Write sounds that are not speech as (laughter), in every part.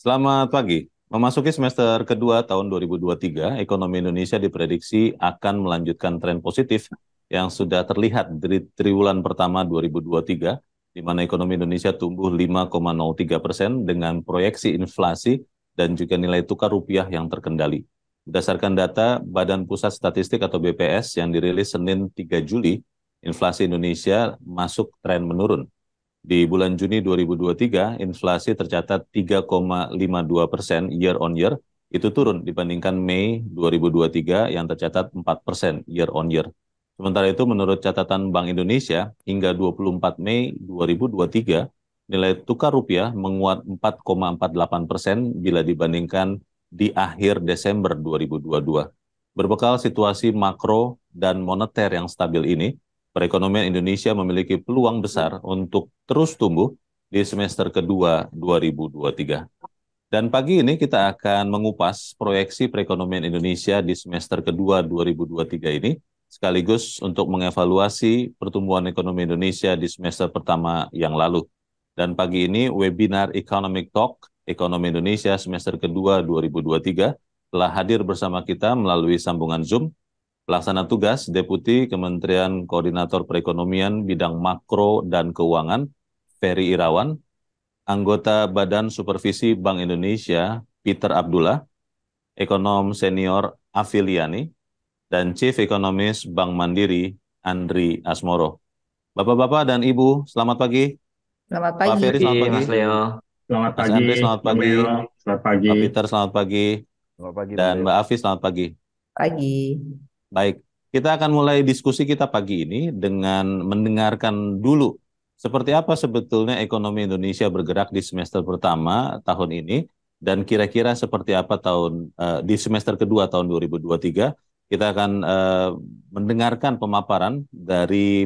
Selamat pagi. Memasuki semester kedua tahun 2023, ekonomi Indonesia diprediksi akan melanjutkan tren positif yang sudah terlihat dari triwulan pertama 2023, di mana ekonomi Indonesia tumbuh 5,03 persen dengan proyeksi inflasi dan juga nilai tukar rupiah yang terkendali. Berdasarkan data Badan Pusat Statistik atau BPS yang dirilis Senin 3 Juli, inflasi Indonesia masuk tren menurun di bulan Juni 2023, inflasi tercatat 3,52 persen year on year, itu turun dibandingkan Mei 2023 yang tercatat 4 persen year on year. Sementara itu, menurut catatan Bank Indonesia, hingga 24 Mei 2023, nilai tukar rupiah menguat 4,48 persen bila dibandingkan di akhir Desember 2022. Berbekal situasi makro dan moneter yang stabil ini, perekonomian Indonesia memiliki peluang besar untuk terus tumbuh di semester kedua 2023. Dan pagi ini kita akan mengupas proyeksi perekonomian Indonesia di semester kedua 2023 ini, sekaligus untuk mengevaluasi pertumbuhan ekonomi Indonesia di semester pertama yang lalu. Dan pagi ini webinar Economic Talk Ekonomi Indonesia semester kedua 2023 telah hadir bersama kita melalui sambungan Zoom Pelaksana tugas Deputi Kementerian Koordinator Perekonomian Bidang Makro dan Keuangan, Ferry Irawan, anggota Badan Supervisi Bank Indonesia, Peter Abdullah, ekonom senior Afiliani, dan Chief Ekonomis Bank Mandiri, Andri Asmoro. Bapak-bapak dan Ibu, selamat pagi. Selamat pagi. Pak Ferry, selamat pagi. Mas Leo. Selamat Mas pagi. Andri, selamat pagi. Selamat pagi. Pak Peter, selamat pagi. Selamat pagi. Dan Mbak Afi, selamat pagi. Pagi. Baik, kita akan mulai diskusi kita pagi ini dengan mendengarkan dulu seperti apa sebetulnya ekonomi Indonesia bergerak di semester pertama tahun ini dan kira-kira seperti apa tahun uh, di semester kedua tahun 2023 kita akan uh, mendengarkan pemaparan dari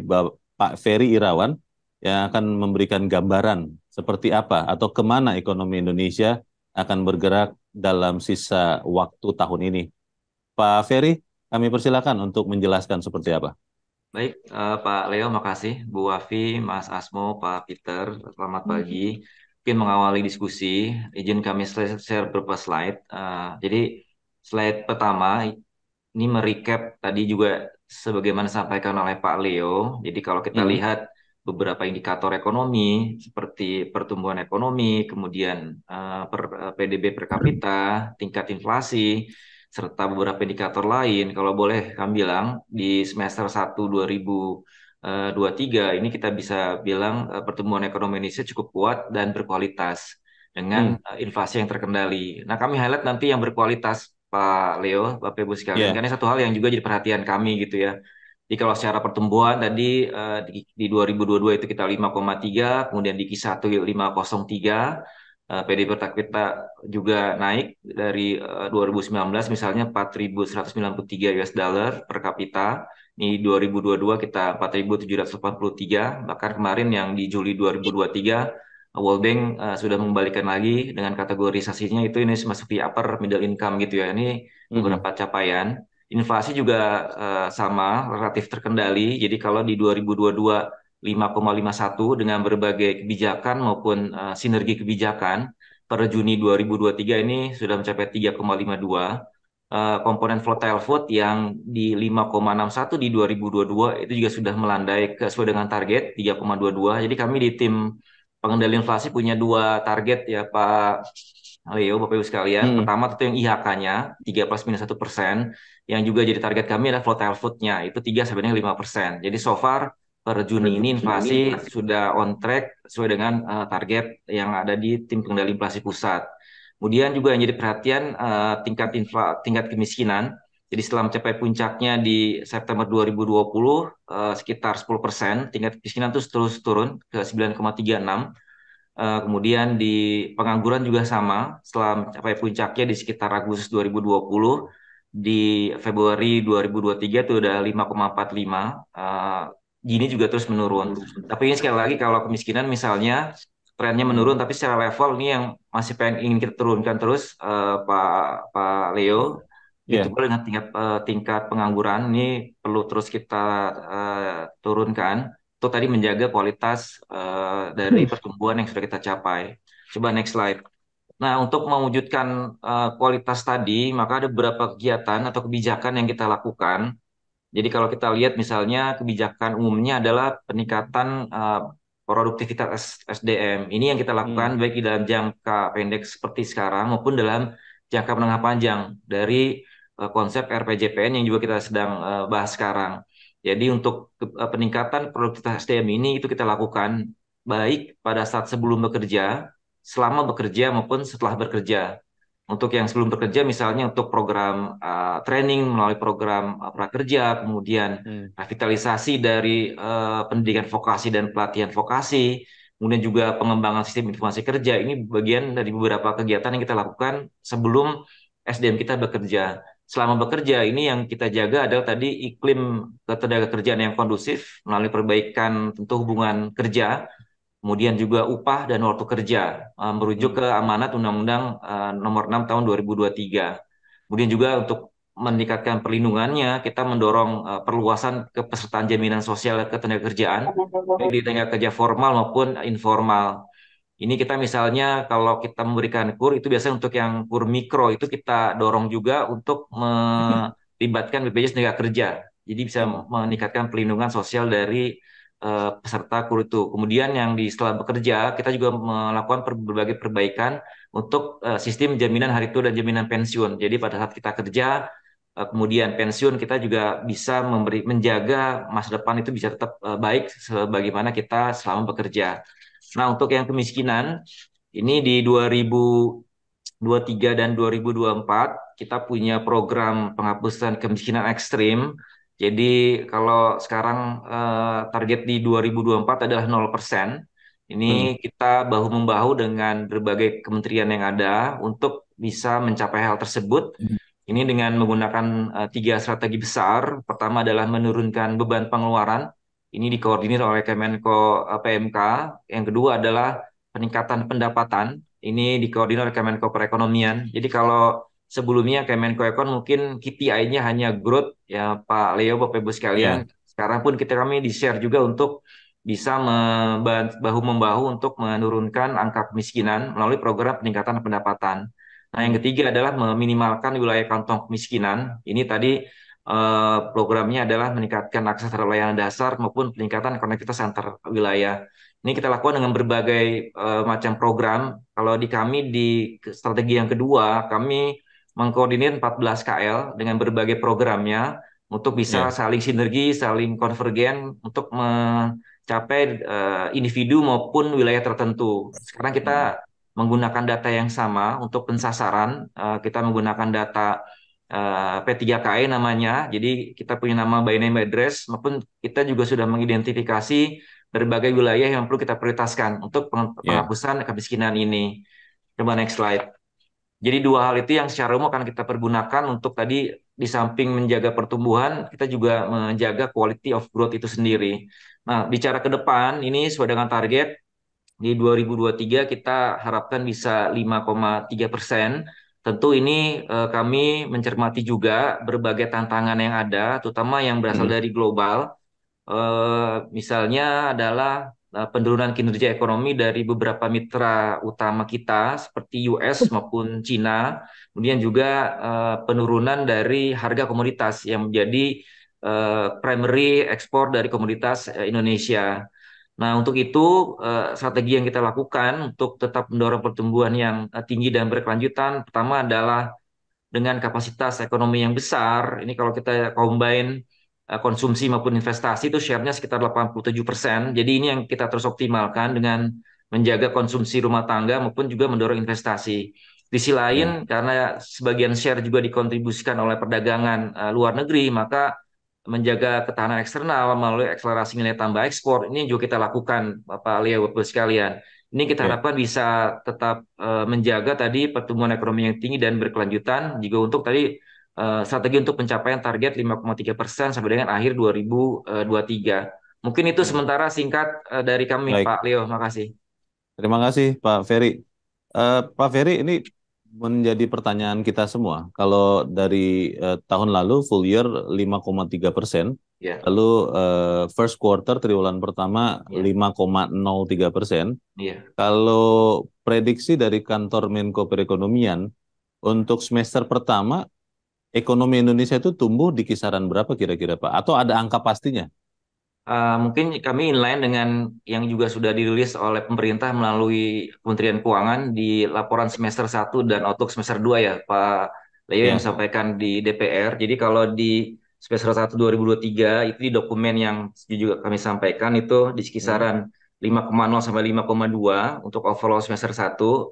Pak Ferry Irawan yang akan memberikan gambaran seperti apa atau kemana ekonomi Indonesia akan bergerak dalam sisa waktu tahun ini. Pak Ferry, kami persilakan untuk menjelaskan seperti apa. Baik, uh, Pak Leo, makasih. Bu Wafi, Mas Asmo, Pak Peter, selamat hmm. pagi. Mungkin mengawali diskusi, izin kami share beberapa slide. Uh, jadi slide pertama ini merecap tadi juga sebagaimana disampaikan oleh Pak Leo. Jadi kalau kita hmm. lihat beberapa indikator ekonomi seperti pertumbuhan ekonomi, kemudian uh, per, uh, PDB per kapita, tingkat inflasi, serta beberapa indikator lain. Kalau boleh kami bilang di semester 1 2023 eh, ini kita bisa bilang eh, pertumbuhan ekonomi Indonesia cukup kuat dan berkualitas dengan hmm. Eh, inflasi yang terkendali. Nah, kami highlight nanti yang berkualitas Pak Leo, Bapak Ibu sekalian. Yeah. Karena satu hal yang juga jadi perhatian kami gitu ya. Jadi kalau secara pertumbuhan tadi di, di 2022 itu kita 5,3, kemudian di Q1 5,03 PD eh, PDB per kapita juga naik dari 2019 eh, misalnya 4.193 US dollar per kapita. Ini 2022 kita 4.783 bahkan kemarin yang di Juli 2023 World Bank uh, sudah mengembalikan lagi dengan kategorisasinya itu ini masuk di upper middle income gitu ya. Ini mhm. beberapa mm -hmm. capaian. Inflasi juga uh, sama relatif terkendali. Jadi kalau di 2022 5,51 dengan berbagai kebijakan maupun uh, sinergi kebijakan per Juni 2023 ini sudah mencapai 3,52 Uh, eh, komponen volatile food yang di 5,61 di 2022 itu juga sudah melandai ke, sesuai dengan target 3,22. Jadi kami di tim pengendali inflasi punya dua target ya Pak Leo, Bapak Ibu sekalian. Hmm. Pertama itu yang IHK-nya 3 plus minus 1 persen. Yang juga jadi target kami adalah volatile food-nya, itu 3 sampai dengan 5 persen. Jadi so far per Juni ini inflasi sudah on track sesuai dengan uh, target yang ada di tim pengendali inflasi pusat. Kemudian juga yang jadi perhatian uh, tingkat infla, tingkat kemiskinan. Jadi setelah mencapai puncaknya di September 2020 uh, eh, sekitar 10 persen, tingkat kemiskinan itu terus turun ke 9,36. Uh, kemudian di pengangguran juga sama, setelah mencapai puncaknya di sekitar Agustus 2020 di Februari 2023 itu udah 5,45 uh, gini juga terus menurun. Tapi ini sekali lagi kalau kemiskinan misalnya trennya menurun tapi secara level ini yang masih pengen ingin kita turunkan terus uh, Pak Pak Leo yeah. itu dengan tingkat uh, tingkat pengangguran ini perlu terus kita uh, turunkan itu tadi menjaga kualitas uh, dari hmm. pertumbuhan yang sudah kita capai coba next slide nah untuk mewujudkan uh, kualitas tadi maka ada beberapa kegiatan atau kebijakan yang kita lakukan jadi kalau kita lihat misalnya kebijakan umumnya adalah peningkatan uh, produktivitas SDM. Ini yang kita hmm. lakukan hmm. baik di dalam jangka pendek seperti sekarang maupun dalam jangka menengah panjang dari uh, konsep RPJPN yang juga kita sedang uh, bahas sekarang. Jadi untuk uh, peningkatan produktivitas SDM ini itu kita lakukan baik pada saat sebelum bekerja, selama bekerja maupun setelah bekerja. Untuk yang sebelum bekerja, misalnya untuk program uh, training melalui program uh, prakerja, kemudian hmm. revitalisasi dari uh, pendidikan vokasi dan pelatihan vokasi, kemudian juga pengembangan sistem informasi kerja. Ini bagian dari beberapa kegiatan yang kita lakukan sebelum SDM kita bekerja. Selama bekerja ini yang kita jaga adalah tadi iklim ketenaga kerjaan yang kondusif melalui perbaikan tentu hubungan kerja, kemudian juga upah dan waktu kerja uh, merujuk ke amanat Undang-Undang uh, Nomor 6 Tahun 2023. Kemudian juga untuk meningkatkan perlindungannya, kita mendorong uh, perluasan kepesertaan jaminan sosial ketenagakerjaan baik di tenaga kerja formal maupun informal. Ini kita misalnya kalau kita memberikan kur itu biasanya untuk yang kur mikro itu kita dorong juga untuk mhm. melibatkan BPJS tenaga kerja. Jadi bisa meningkatkan perlindungan sosial dari uh, peserta Kurutu. Kemudian yang di setelah bekerja kita juga melakukan berbagai perbaikan untuk uh, sistem jaminan hari tua dan jaminan pensiun. Jadi pada saat kita kerja uh, kemudian pensiun kita juga bisa memberi menjaga masa depan itu bisa tetap uh, baik sebagaimana kita selama bekerja. Nah, untuk yang kemiskinan ini di 2023 dan 2024 kita punya program penghapusan kemiskinan ekstrim jadi kalau sekarang uh, target di 2024 adalah 0%. Ini hmm. kita bahu membahu dengan berbagai kementerian yang ada untuk bisa mencapai hal tersebut. Hmm. Ini dengan menggunakan uh, tiga strategi besar. Pertama adalah menurunkan beban pengeluaran. Ini dikoordinir oleh Kemenko eh, PMK. Yang kedua adalah peningkatan pendapatan. Ini dikoordinir oleh Kemenko Perekonomian. Jadi kalau sebelumnya Kemenko Ekon mungkin KPI-nya hanya growth ya Pak Leo Bapak Ibu sekalian. Ya. Sekarang pun kita kami di-share juga untuk bisa membahu membahu untuk menurunkan angka kemiskinan melalui program peningkatan pendapatan. Nah, yang ketiga adalah meminimalkan wilayah kantong kemiskinan. Ini tadi eh, programnya adalah meningkatkan akses terhadap layanan dasar maupun peningkatan konektivitas antar wilayah. Ini kita lakukan dengan berbagai uh, macam program. Kalau di kami di strategi yang kedua, kami mengkoordinir 14 KL dengan berbagai programnya untuk bisa yeah. saling sinergi, saling konvergen untuk mencapai uh, individu maupun wilayah tertentu. Sekarang kita yeah. Hmm. menggunakan data yang sama untuk pensasaran, uh, kita menggunakan data uh, p 3 ki e namanya. Jadi kita punya nama by name address maupun kita juga sudah mengidentifikasi berbagai wilayah yang perlu kita prioritaskan untuk ya. penghapusan yeah. kemiskinan ini. Coba next slide. Jadi dua hal itu yang secara umum akan kita pergunakan untuk tadi di samping menjaga pertumbuhan, kita juga menjaga quality of growth itu sendiri. Nah, bicara ke depan, ini sesuai dengan target di 2023 kita harapkan bisa 5,3 persen. Tentu ini eh, kami mencermati juga berbagai tantangan yang ada, terutama yang berasal hmm. dari global. Eh, misalnya adalah Eh, penurunan kinerja ekonomi dari beberapa mitra utama kita seperti US maupun Cina, kemudian juga eh, penurunan dari harga komoditas yang menjadi eh, primary ekspor dari komoditas Indonesia. Nah, untuk itu strategi yang kita lakukan untuk tetap mendorong pertumbuhan yang tinggi dan berkelanjutan pertama adalah dengan kapasitas ekonomi yang besar. Ini kalau kita combine Eh, konsumsi maupun investasi itu share-nya sekitar 87%. persen. Jadi ini yang kita terus optimalkan dengan menjaga konsumsi rumah tangga maupun juga mendorong investasi. Di sisi ya. lain hmm. karena sebagian share juga dikontribusikan oleh perdagangan uh, luar negeri, maka menjaga ketahanan eksternal melalui akselerasi nilai tambah ekspor ini juga kita lakukan Bapak Alia Bapak sekalian. Ini kita ya. harapkan bisa tetap uh, menjaga tadi pertumbuhan ekonomi yang tinggi dan berkelanjutan juga untuk tadi uh, strategi untuk pencapaian target 5,3 persen sampai dengan akhir 2023. Eh, Mungkin itu sementara singkat eh, dari kami, Baik. Pak Leo. Makasih. Terima kasih, Pak Ferry. Uh, Pak Ferry, ini menjadi pertanyaan kita semua. Kalau dari uh, tahun lalu full year 5,3 persen, yeah. lalu uh, first quarter triwulan pertama yeah. 5,03 persen. Yeah. Kalau prediksi dari kantor Menko Perekonomian untuk semester pertama ekonomi Indonesia itu tumbuh di kisaran berapa kira-kira Pak? Atau ada angka pastinya? Uh, mungkin kami inline dengan yang juga sudah dirilis oleh pemerintah melalui Kementerian Keuangan di laporan semester 1 dan outlook semester 2 ya Pak Leo yeah. yang sampaikan di DPR. Jadi kalau di semester 1 2023 itu di dokumen yang juga kami sampaikan itu di hmm. kisaran yeah. 5,0 sampai 5,2 untuk overall semester 1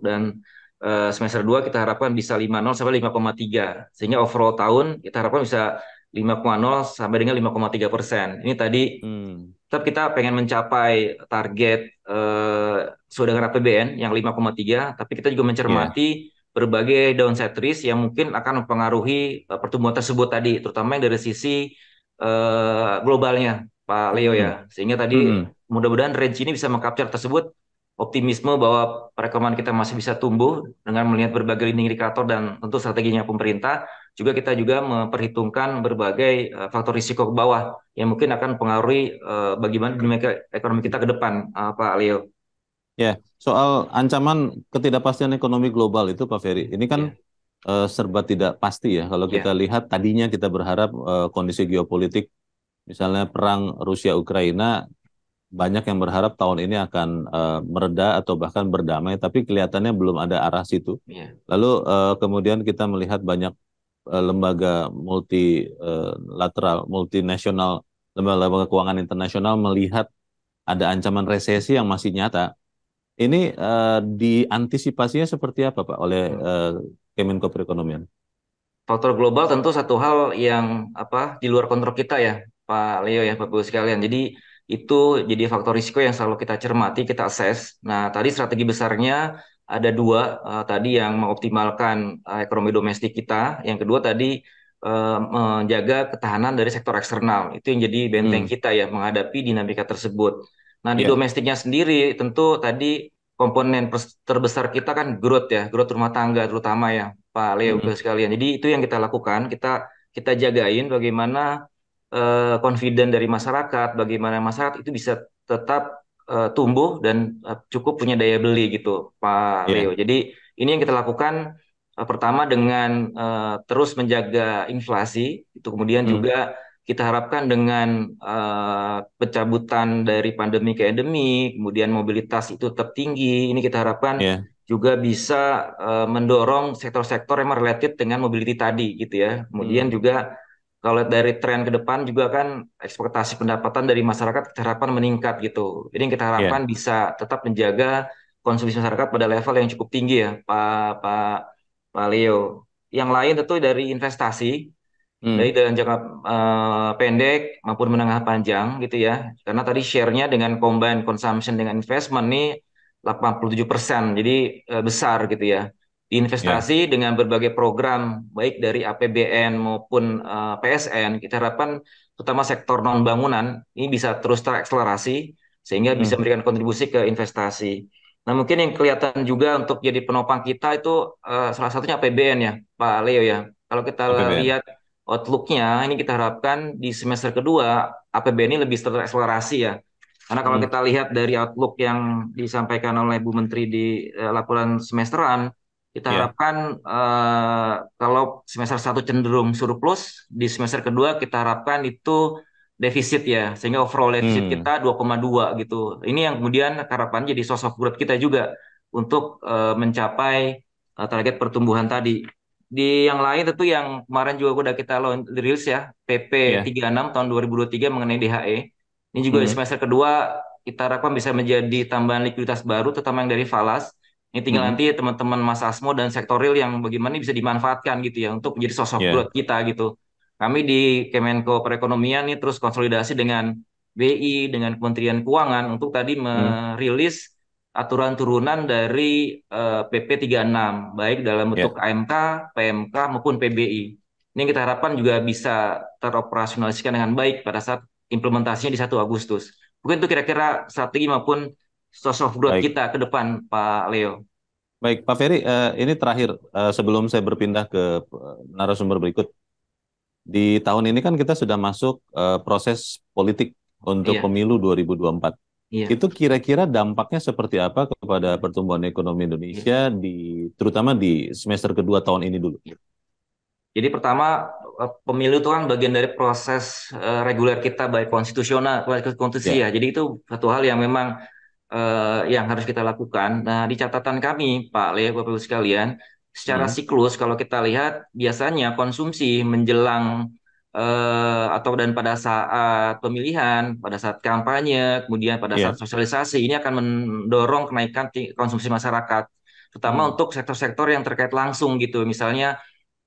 dan Eh, semester 2 kita harapkan bisa 5,0 sampai 5,3 sehingga overall tahun kita harapkan bisa 5,0 sampai dengan 5,3 persen. Ini tadi hmm. tetap kita pengen mencapai target eh, sesuai dengan APBN yang 5,3, tapi kita juga mencermati yeah. berbagai downside risk yang mungkin akan mempengaruhi uh, pertumbuhan tersebut tadi, terutama yang dari sisi eh, globalnya, Pak Leo ya. hmm. ya. Sehingga tadi hmm. mudah-mudahan range ini bisa mengcapture tersebut optimisme bahwa perekonomian kita masih bisa tumbuh dengan melihat berbagai indikator dan tentu strateginya pemerintah. Juga kita juga memperhitungkan berbagai eh, faktor risiko ke bawah yang mungkin akan pengaruhi eh, bagaimana dinamika ekonomi kita ke depan, eh, Pak Leo. Ya, yeah. soal ancaman ketidakpastian ekonomi global itu Pak Ferry, ini kan yeah. Ya. uh, serba tidak pasti ya. Kalau ya. kita yeah. lihat tadinya kita berharap uh, kondisi geopolitik misalnya perang Rusia Ukraina banyak yang berharap tahun ini akan uh, mereda atau bahkan berdamai, tapi kelihatannya belum ada arah situ. Yeah. Lalu uh, kemudian kita melihat banyak uh, lembaga multilateral, multinasional, lembaga-lembaga keuangan internasional melihat ada ancaman resesi yang masih nyata. Ini uh, diantisipasinya seperti apa, Pak, oleh uh, Kemenko Perekonomian? Faktor global tentu satu hal yang apa di luar kontrol kita ya, Pak Leo ya, Bapak Ibu sekalian. Jadi itu jadi faktor risiko yang selalu kita cermati, kita assess. Nah, tadi strategi besarnya ada dua, uh, tadi yang mengoptimalkan uh, ekonomi domestik kita, yang kedua tadi uh, menjaga ketahanan dari sektor eksternal. Itu yang jadi benteng hmm. kita ya menghadapi dinamika tersebut. Nah, di yeah. domestiknya sendiri tentu tadi komponen terbesar kita kan growth ya, growth rumah tangga terutama ya, Pak Leo hmm. sekalian. Jadi itu yang kita lakukan, kita kita jagain bagaimana Eh, confident dari masyarakat, bagaimana masyarakat itu bisa tetap uh, tumbuh dan uh, cukup punya daya beli gitu, Pak yeah. Leo. Jadi ini yang kita lakukan uh, pertama dengan uh, terus menjaga inflasi, itu kemudian mm. juga kita harapkan dengan uh, pencabutan dari pandemi ke endemi, kemudian mobilitas itu tetap tinggi. Ini kita harapkan yeah. juga bisa uh, mendorong sektor-sektor yang related dengan mobility tadi gitu ya. Kemudian mm. juga kalau dari tren ke depan juga kan ekspektasi pendapatan dari masyarakat kita harapkan meningkat gitu. Jadi kita iya. harapkan yeah. bisa tetap menjaga konsumsi masyarakat pada level yang cukup tinggi ya, Pak Pak Pak Leo. Yang lain tentu dari investasi, hmm. dari dalam jangka uh, pendek maupun menengah panjang gitu ya. Karena tadi share-nya dengan combine consumption dengan investment nih 87 persen, jadi uh, besar gitu ya investasi yeah. dengan berbagai program baik dari APBN maupun uh, eh, PSN kita harapkan terutama sektor non bangunan ini bisa terus terakselerasi sehingga hmm. bisa memberikan kontribusi ke investasi. Nah mungkin yang kelihatan juga untuk jadi penopang kita itu uh, salah satunya APBN ya Pak Leo ya. Kalau kita APBN. lihat outlooknya ini kita harapkan di semester kedua APBN ini lebih terakselerasi ya. Karena kalau hmm. kita lihat dari outlook yang disampaikan oleh Bu Menteri di uh, laporan semesteran kita yeah. harapkan uh, kalau semester satu cenderung surplus, di semester kedua kita harapkan itu defisit ya, sehingga overall defisit hmm. kita 2,2 gitu. Ini yang kemudian harapan jadi sosok growth kita juga untuk uh, mencapai uh, target pertumbuhan tadi. Di yang lain tentu yang kemarin juga udah kita rilis ya, PP yeah. 36 tahun 2023 mengenai DHE. Ini juga hmm. di semester kedua kita harapkan bisa menjadi tambahan likuiditas baru, terutama yang dari falas ini tinggal hmm. nanti teman-teman Mas Asmo dan sektor real yang bagaimana bisa dimanfaatkan gitu ya untuk menjadi sosok yeah. growth kita gitu. Kami di Kemenko Perekonomian ini terus konsolidasi dengan BI dengan Kementerian Keuangan untuk tadi hmm. merilis hmm. aturan turunan dari uh, PP 36 baik dalam bentuk yeah. AMK, PMK maupun PBI. Ini yang kita harapkan juga bisa teroperasionalisasikan dengan baik pada saat implementasinya di 1 Agustus. Mungkin itu kira-kira strategi maupun sosok of kita ke depan, Pak Leo. Baik, Pak Ferry, eh, ini terakhir eh, sebelum saya berpindah ke eh, narasumber berikut. Di tahun ini kan kita sudah masuk proses politik untuk iya. pemilu 2024. Iya. Itu kira-kira dampaknya seperti apa kepada pertumbuhan ekonomi Indonesia iya. di terutama di semester kedua tahun ini dulu? Iya. Jadi pertama pemilu itu kan bagian dari proses reguler kita baik konstitusional, baik konstitusi iya. ya. Jadi itu satu hal yang memang uh, yang harus kita lakukan. Nah, di catatan kami, Pak Le, Bapak-Ibu sekalian, secara hmm. siklus kalau kita lihat biasanya konsumsi menjelang uh, atau dan pada saat pemilihan, pada saat kampanye, kemudian pada yeah. saat sosialisasi ini akan mendorong kenaikan konsumsi masyarakat, terutama hmm. untuk sektor-sektor yang terkait langsung gitu, misalnya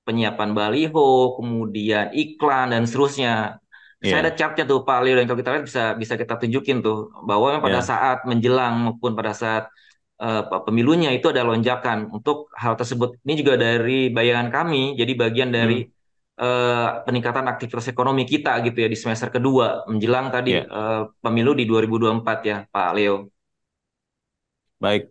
penyiapan baliho, kemudian iklan dan seterusnya yeah. saya iya. ada chartnya tuh Pak Leo dan kalau kita lihat bisa bisa kita tunjukin tuh bahwa pada yeah. saat menjelang maupun pada saat uh, pemilunya itu ada lonjakan untuk hal tersebut. Ini juga dari bayangan kami, jadi bagian dari hmm. uh, peningkatan aktivitas ekonomi kita gitu ya di semester kedua menjelang tadi yeah. Iya. uh, pemilu di 2024 ya Pak Leo. Baik,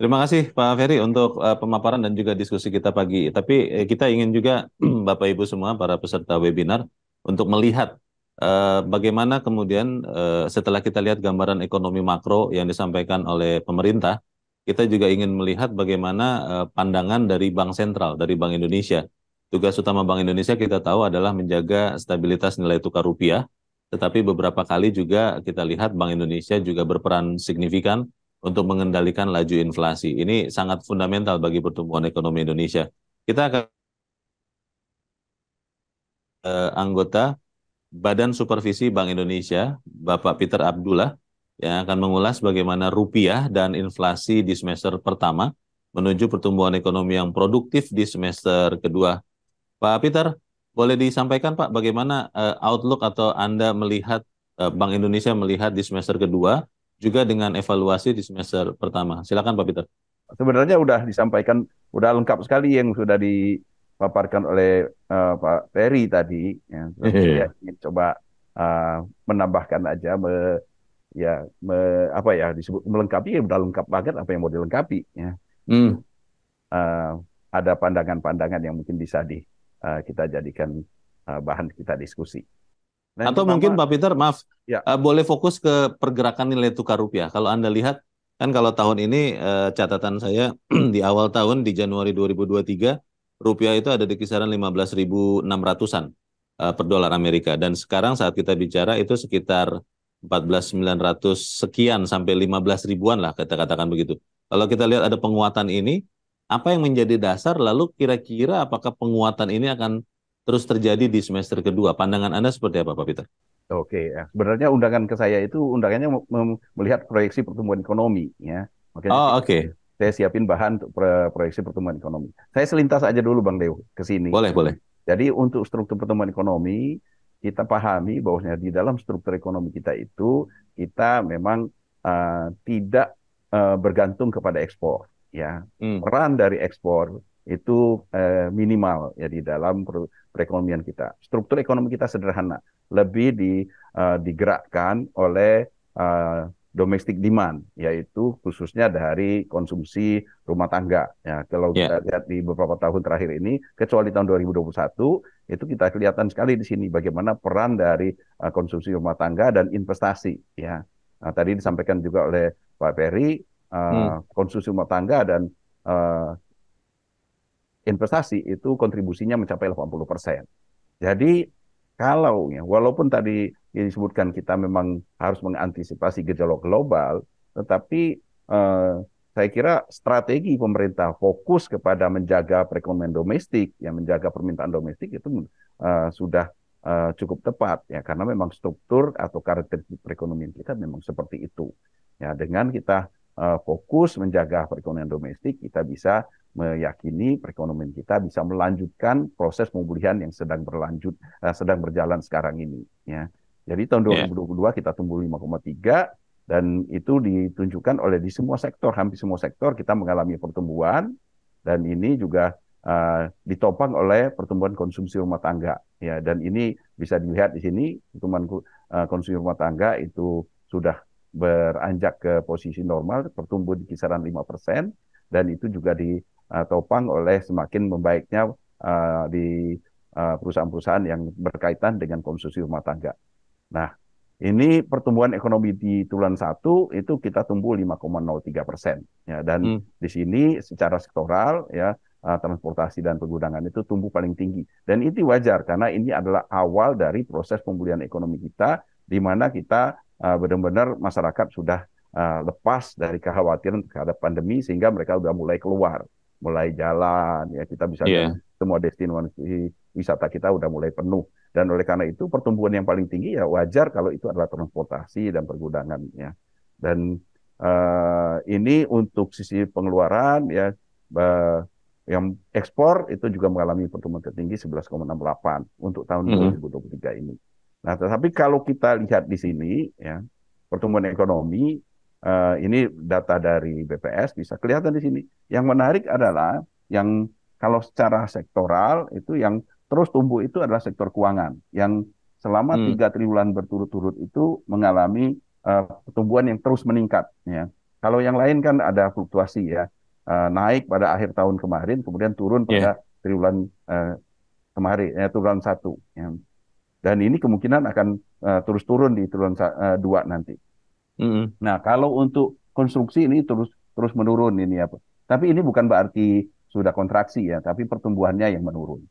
Terima kasih Pak Ferry untuk uh, pemaparan dan juga diskusi kita pagi. Tapi eh, kita ingin juga (clears throat) Bapak Ibu semua para peserta webinar untuk melihat Eh, bagaimana kemudian eh, setelah kita lihat gambaran ekonomi makro yang disampaikan oleh pemerintah, kita juga ingin melihat bagaimana eh, pandangan dari Bank Sentral, dari Bank Indonesia. Tugas utama Bank Indonesia kita tahu adalah menjaga stabilitas nilai tukar rupiah, tetapi beberapa kali juga kita lihat Bank Indonesia juga berperan signifikan untuk mengendalikan laju inflasi. Ini sangat fundamental bagi pertumbuhan ekonomi Indonesia. Kita akan uh, anggota Badan Supervisi Bank Indonesia, Bapak Peter Abdullah, yang akan mengulas bagaimana rupiah dan inflasi di semester pertama menuju pertumbuhan ekonomi yang produktif di semester kedua. Pak Peter, boleh disampaikan Pak bagaimana uh, outlook atau Anda melihat uh, Bank Indonesia melihat di semester kedua juga dengan evaluasi di semester pertama. Silakan Pak Peter. Sebenarnya sudah disampaikan, sudah lengkap sekali yang sudah di dipaparkan oleh uh, Pak Ferry tadi, ya, saya ingin coba uh, menambahkan aja, me, ya me, apa ya disebut melengkapi, ya udah lengkap banget apa yang mau dilengkapi, ya. Hmm. Uh, ada pandangan-pandangan yang mungkin bisa di uh, kita jadikan uh, bahan kita diskusi. Nah, Atau mungkin Pak Peter, maaf, ya. uh, boleh fokus ke pergerakan nilai tukar rupiah. Kalau Anda lihat, kan kalau tahun ini uh, catatan saya (clears throat) di awal tahun di Januari 2023 rupiah itu ada di kisaran 15.600-an eh, per dolar Amerika dan sekarang saat kita bicara itu sekitar 14.900 sekian sampai 15 ribuan lah kita katakan begitu. Kalau kita lihat ada penguatan ini, apa yang menjadi dasar lalu kira-kira apakah penguatan ini akan terus terjadi di semester kedua? Pandangan Anda seperti apa Pak Peter? Oke, ya. sebenarnya undangan ke saya itu undangannya melihat proyeksi pertumbuhan ekonomi ya. Makanya oh, oke. Okay saya siapin bahan untuk proyeksi pertumbuhan ekonomi. Saya selintas aja dulu Bang Dewo ke sini. Boleh, boleh. Jadi untuk struktur pertumbuhan ekonomi, kita pahami bahwasanya di dalam struktur ekonomi kita itu kita memang uh, tidak uh, bergantung kepada ekspor ya. Hmm. Peran dari ekspor itu uh, minimal ya di dalam perekonomian kita. Struktur ekonomi kita sederhana, lebih di uh, digerakkan oleh uh, domestic demand yaitu khususnya dari konsumsi rumah tangga. Ya, kalau yeah. kita lihat di beberapa tahun terakhir ini kecuali tahun 2021 itu kita kelihatan sekali di sini bagaimana peran dari eh, konsumsi rumah tangga dan investasi ya. Nah, tadi disampaikan juga oleh Pak Ferry uh, hmm. konsumsi rumah tangga dan uh, investasi itu kontribusinya mencapai 80%. persen Jadi kalau ya walaupun tadi yang disebutkan kita memang harus mengantisipasi gejolak global, tetapi eh, saya kira strategi pemerintah fokus kepada menjaga perekonomian domestik, yang menjaga permintaan domestik itu eh, sudah eh, cukup tepat ya karena memang struktur atau karakter perekonomian kita memang seperti itu. Ya dengan kita eh, fokus menjaga perekonomian domestik kita bisa meyakini perekonomian kita bisa melanjutkan proses pemulihan yang sedang berlanjut uh, sedang berjalan sekarang ini ya. Jadi tahun 2022 ya. yeah. kita tumbuh 5,3 dan itu ditunjukkan oleh di semua sektor hampir semua sektor kita mengalami pertumbuhan dan ini juga uh, ditopang oleh pertumbuhan konsumsi rumah tangga ya dan ini bisa dilihat di sini pertumbuhan uh, konsumsi rumah tangga itu sudah beranjak ke posisi normal pertumbuhan di kisaran 5% dan itu juga di Eh, topang oleh semakin membaiknya uh, di eh, perusahaan-perusahaan yang berkaitan dengan konsumsi rumah tangga. Nah, ini pertumbuhan ekonomi di triwulan satu itu kita tumbuh 5,03 persen. Ya, dan hmm. di sini secara sektoral ya transportasi dan pergudangan itu tumbuh paling tinggi. Dan itu wajar karena ini adalah awal dari proses pemulihan ekonomi kita di mana kita uh, benar-benar masyarakat sudah uh, lepas dari kekhawatiran terhadap pandemi sehingga mereka sudah mulai keluar mulai jalan ya kita bisa yeah. semua destinasi wisata kita udah mulai penuh dan oleh karena itu pertumbuhan yang paling tinggi ya wajar kalau itu adalah transportasi dan pergudangan ya dan uh, ini untuk sisi pengeluaran ya uh, yang ekspor itu juga mengalami pertumbuhan tertinggi 11,68 untuk tahun mm -hmm. 2023 ini. Nah, tetapi kalau kita lihat di sini ya pertumbuhan ekonomi uh, ini data dari BPS bisa kelihatan di sini. Yang menarik adalah yang kalau secara sektoral itu yang terus tumbuh itu adalah sektor keuangan yang selama hmm. tiga triwulan berturut-turut itu mengalami uh, pertumbuhan yang terus meningkat. Ya. Kalau yang lain kan ada fluktuasi ya uh, naik pada akhir tahun kemarin kemudian turun pada yeah. triwulan uh, kemarin ya, triwulan satu. Ya. Dan ini kemungkinan akan uh, terus turun di triwulan uh, dua nanti. Mm. Nah, kalau untuk konstruksi ini terus terus menurun ini apa? Tapi ini bukan berarti sudah kontraksi ya, tapi pertumbuhannya yang menurun.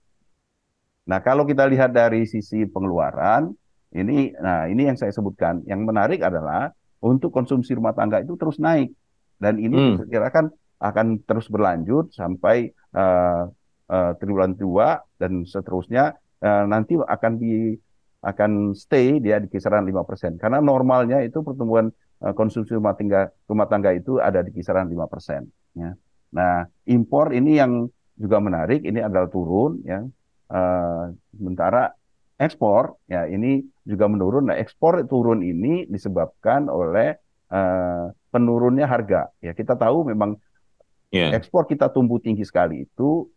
Nah, kalau kita lihat dari sisi pengeluaran, ini nah ini yang saya sebutkan. Yang menarik adalah untuk konsumsi rumah tangga itu terus naik dan ini hmm. diperkirakan akan terus berlanjut sampai uh, uh, triwulan dua dan seterusnya uh, nanti akan di akan stay dia di kisaran 5%. Karena normalnya itu pertumbuhan eh, konsumsi rumah tangga rumah tangga itu ada di kisaran 5%, ya. Nah, impor ini yang juga menarik, ini adalah turun ya. Uh, sementara ekspor ya ini juga menurun. Nah, ekspor turun ini disebabkan oleh uh, penurunnya harga. Ya, kita tahu memang yeah. ekspor kita tumbuh tinggi sekali itu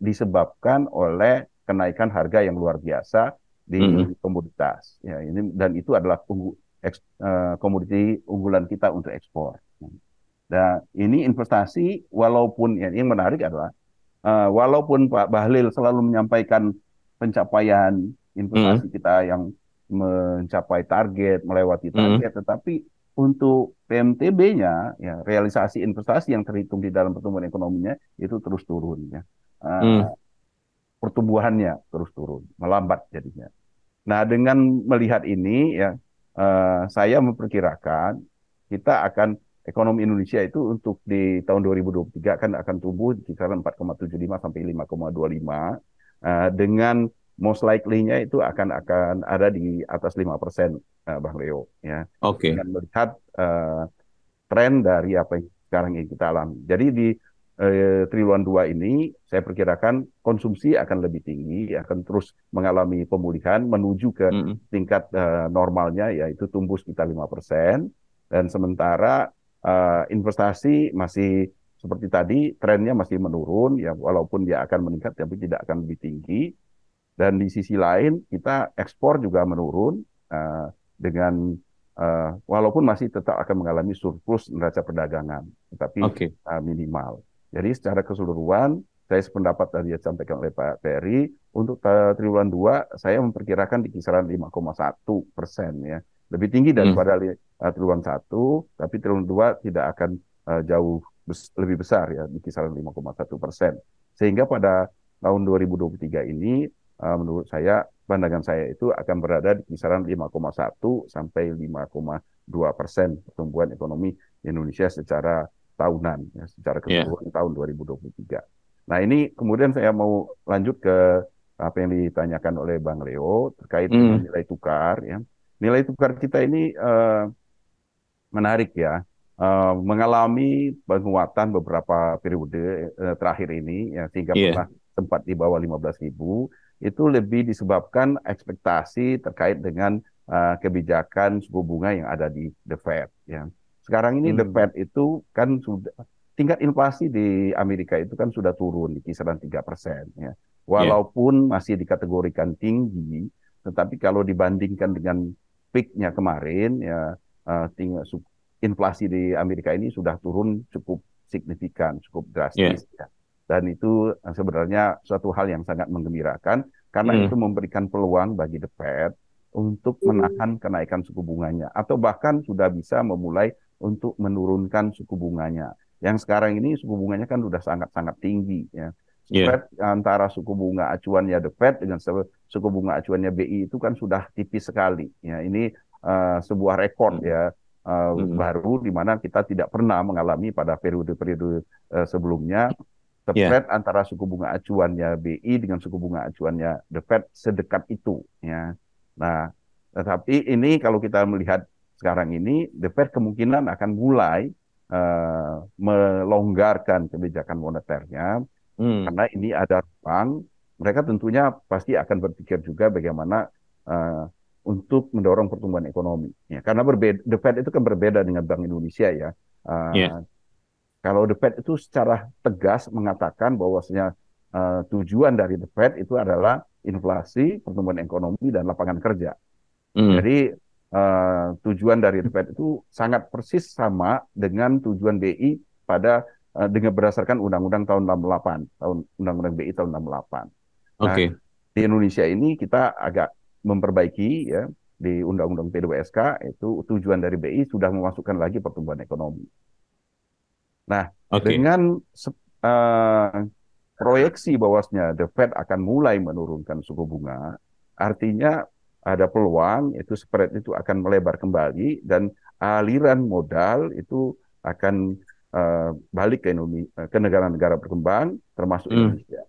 disebabkan oleh kenaikan harga yang luar biasa di mm -hmm. komoditas. Ya, ini dan itu adalah eh, komoditi unggulan kita untuk ekspor. Nah, ini investasi walaupun ya, yang menarik adalah uh, walaupun Pak Bahlil selalu menyampaikan pencapaian investasi mm. kita yang mencapai target, melewati mm-hmm. target, mm. tetapi untuk PMTB-nya ya realisasi investasi yang terhitung di dalam pertumbuhan ekonominya itu terus turun ya. Uh, mm. Pertumbuhannya terus turun, melambat jadinya. Nah, dengan melihat ini ya eh, saya memperkirakan kita akan ekonomi Indonesia itu untuk di tahun 2023 akan akan tumbuh di kisaran 4,75 sampai 5,25 uh, eh, dengan most likely-nya itu akan akan ada di atas 5% persen eh, Bang Leo ya. Oke. Okay. Dengan melihat uh, tren dari apa yang sekarang ini kita alami. Jadi di eh, triwulan dua ini saya perkirakan konsumsi akan lebih tinggi akan terus mengalami pemulihan menuju ke mm tingkat eh, normalnya yaitu tumbuh sekitar lima persen dan sementara eh, investasi masih seperti tadi trennya masih menurun ya walaupun dia akan meningkat tapi tidak akan lebih tinggi dan di sisi lain kita ekspor juga menurun eh, dengan uh, walaupun masih tetap akan mengalami surplus neraca perdagangan, tetapi okay. uh, eh, minimal. Jadi secara keseluruhan saya sependapat tadi yang disampaikan oleh Pak Ferry untuk triwulan 2 saya memperkirakan di kisaran 5,1 persen ya lebih tinggi hmm. daripada hmm. triwulan 1 tapi triwulan 2 tidak akan uh, jauh bes lebih besar ya di kisaran 5,1 persen sehingga pada tahun 2023 ini uh, menurut saya pandangan saya itu akan berada di kisaran 5,1 sampai 5,2 persen pertumbuhan ekonomi Indonesia secara tahunan ya, secara iya. keseluruhan yeah. tahun 2023. Nah ini kemudian saya mau lanjut ke apa yang ditanyakan oleh Bang Leo terkait mm. nilai tukar ya. Nilai tukar kita ini uh, menarik ya. Uh, mengalami penguatan beberapa periode uh, terakhir ini ya sehingga yeah. pernah sempat di bawah ribu. itu lebih disebabkan ekspektasi terkait dengan uh, kebijakan suku bunga yang ada di The Fed ya. Sekarang ini hmm. the Fed itu kan sudah tingkat inflasi di Amerika itu kan sudah turun di kisaran tiga persen ya. Iya. Walaupun yeah. masih dikategorikan tinggi, tetapi kalau dibandingkan dengan peaknya kemarin ya uh, inflasi di Amerika ini sudah turun cukup signifikan, cukup drastis yeah. ya. Dan itu eh, sebenarnya suatu hal yang sangat menggembirakan karena mm. itu memberikan peluang bagi The Fed untuk hmm. menahan kenaikan suku bunganya atau bahkan sudah bisa memulai untuk menurunkan suku bunganya. Yang sekarang ini suku bunganya kan sudah sangat-sangat tinggi ya. Yeah. Iya. antara suku bunga acuannya The Fed dengan suku bunga acuannya BI itu kan sudah tipis sekali ya. Ini uh, sebuah rekor ya uh, mm -hmm. baru di mana kita tidak pernah mengalami pada periode-periode uh, sebelumnya spread iya. yeah. antara suku bunga acuannya BI dengan suku bunga acuannya The Fed sedekat itu ya. Nah, tetapi ini kalau kita melihat sekarang ini the Fed kemungkinan akan mulai uh, melonggarkan kebijakan moneternya hmm. karena ini ada ruang mereka tentunya pasti akan berpikir juga bagaimana uh, untuk mendorong pertumbuhan ekonomi ya karena berbeda the Fed itu kan berbeda dengan Bank Indonesia ya uh, eh, yeah. kalau the Fed itu secara tegas mengatakan bahwasanya uh, tujuan dari the Fed itu adalah inflasi pertumbuhan ekonomi dan lapangan kerja mm. jadi Eh, tujuan dari the Fed itu sangat persis sama dengan tujuan BI pada uh, dengan berdasarkan undang-undang tahun 68, tahun undang-undang BI tahun 68. Nah, Oke. Okay. di Indonesia ini kita agak memperbaiki ya di undang-undang P2SK itu tujuan dari BI sudah memasukkan lagi pertumbuhan ekonomi. Nah, okay. dengan uh, proyeksi bahwasanya the Fed akan mulai menurunkan suku bunga, artinya ada peluang itu spread itu akan melebar kembali dan aliran modal itu akan uh, balik ke Indonesia eh, ke negara-negara berkembang termasuk hmm. Indonesia.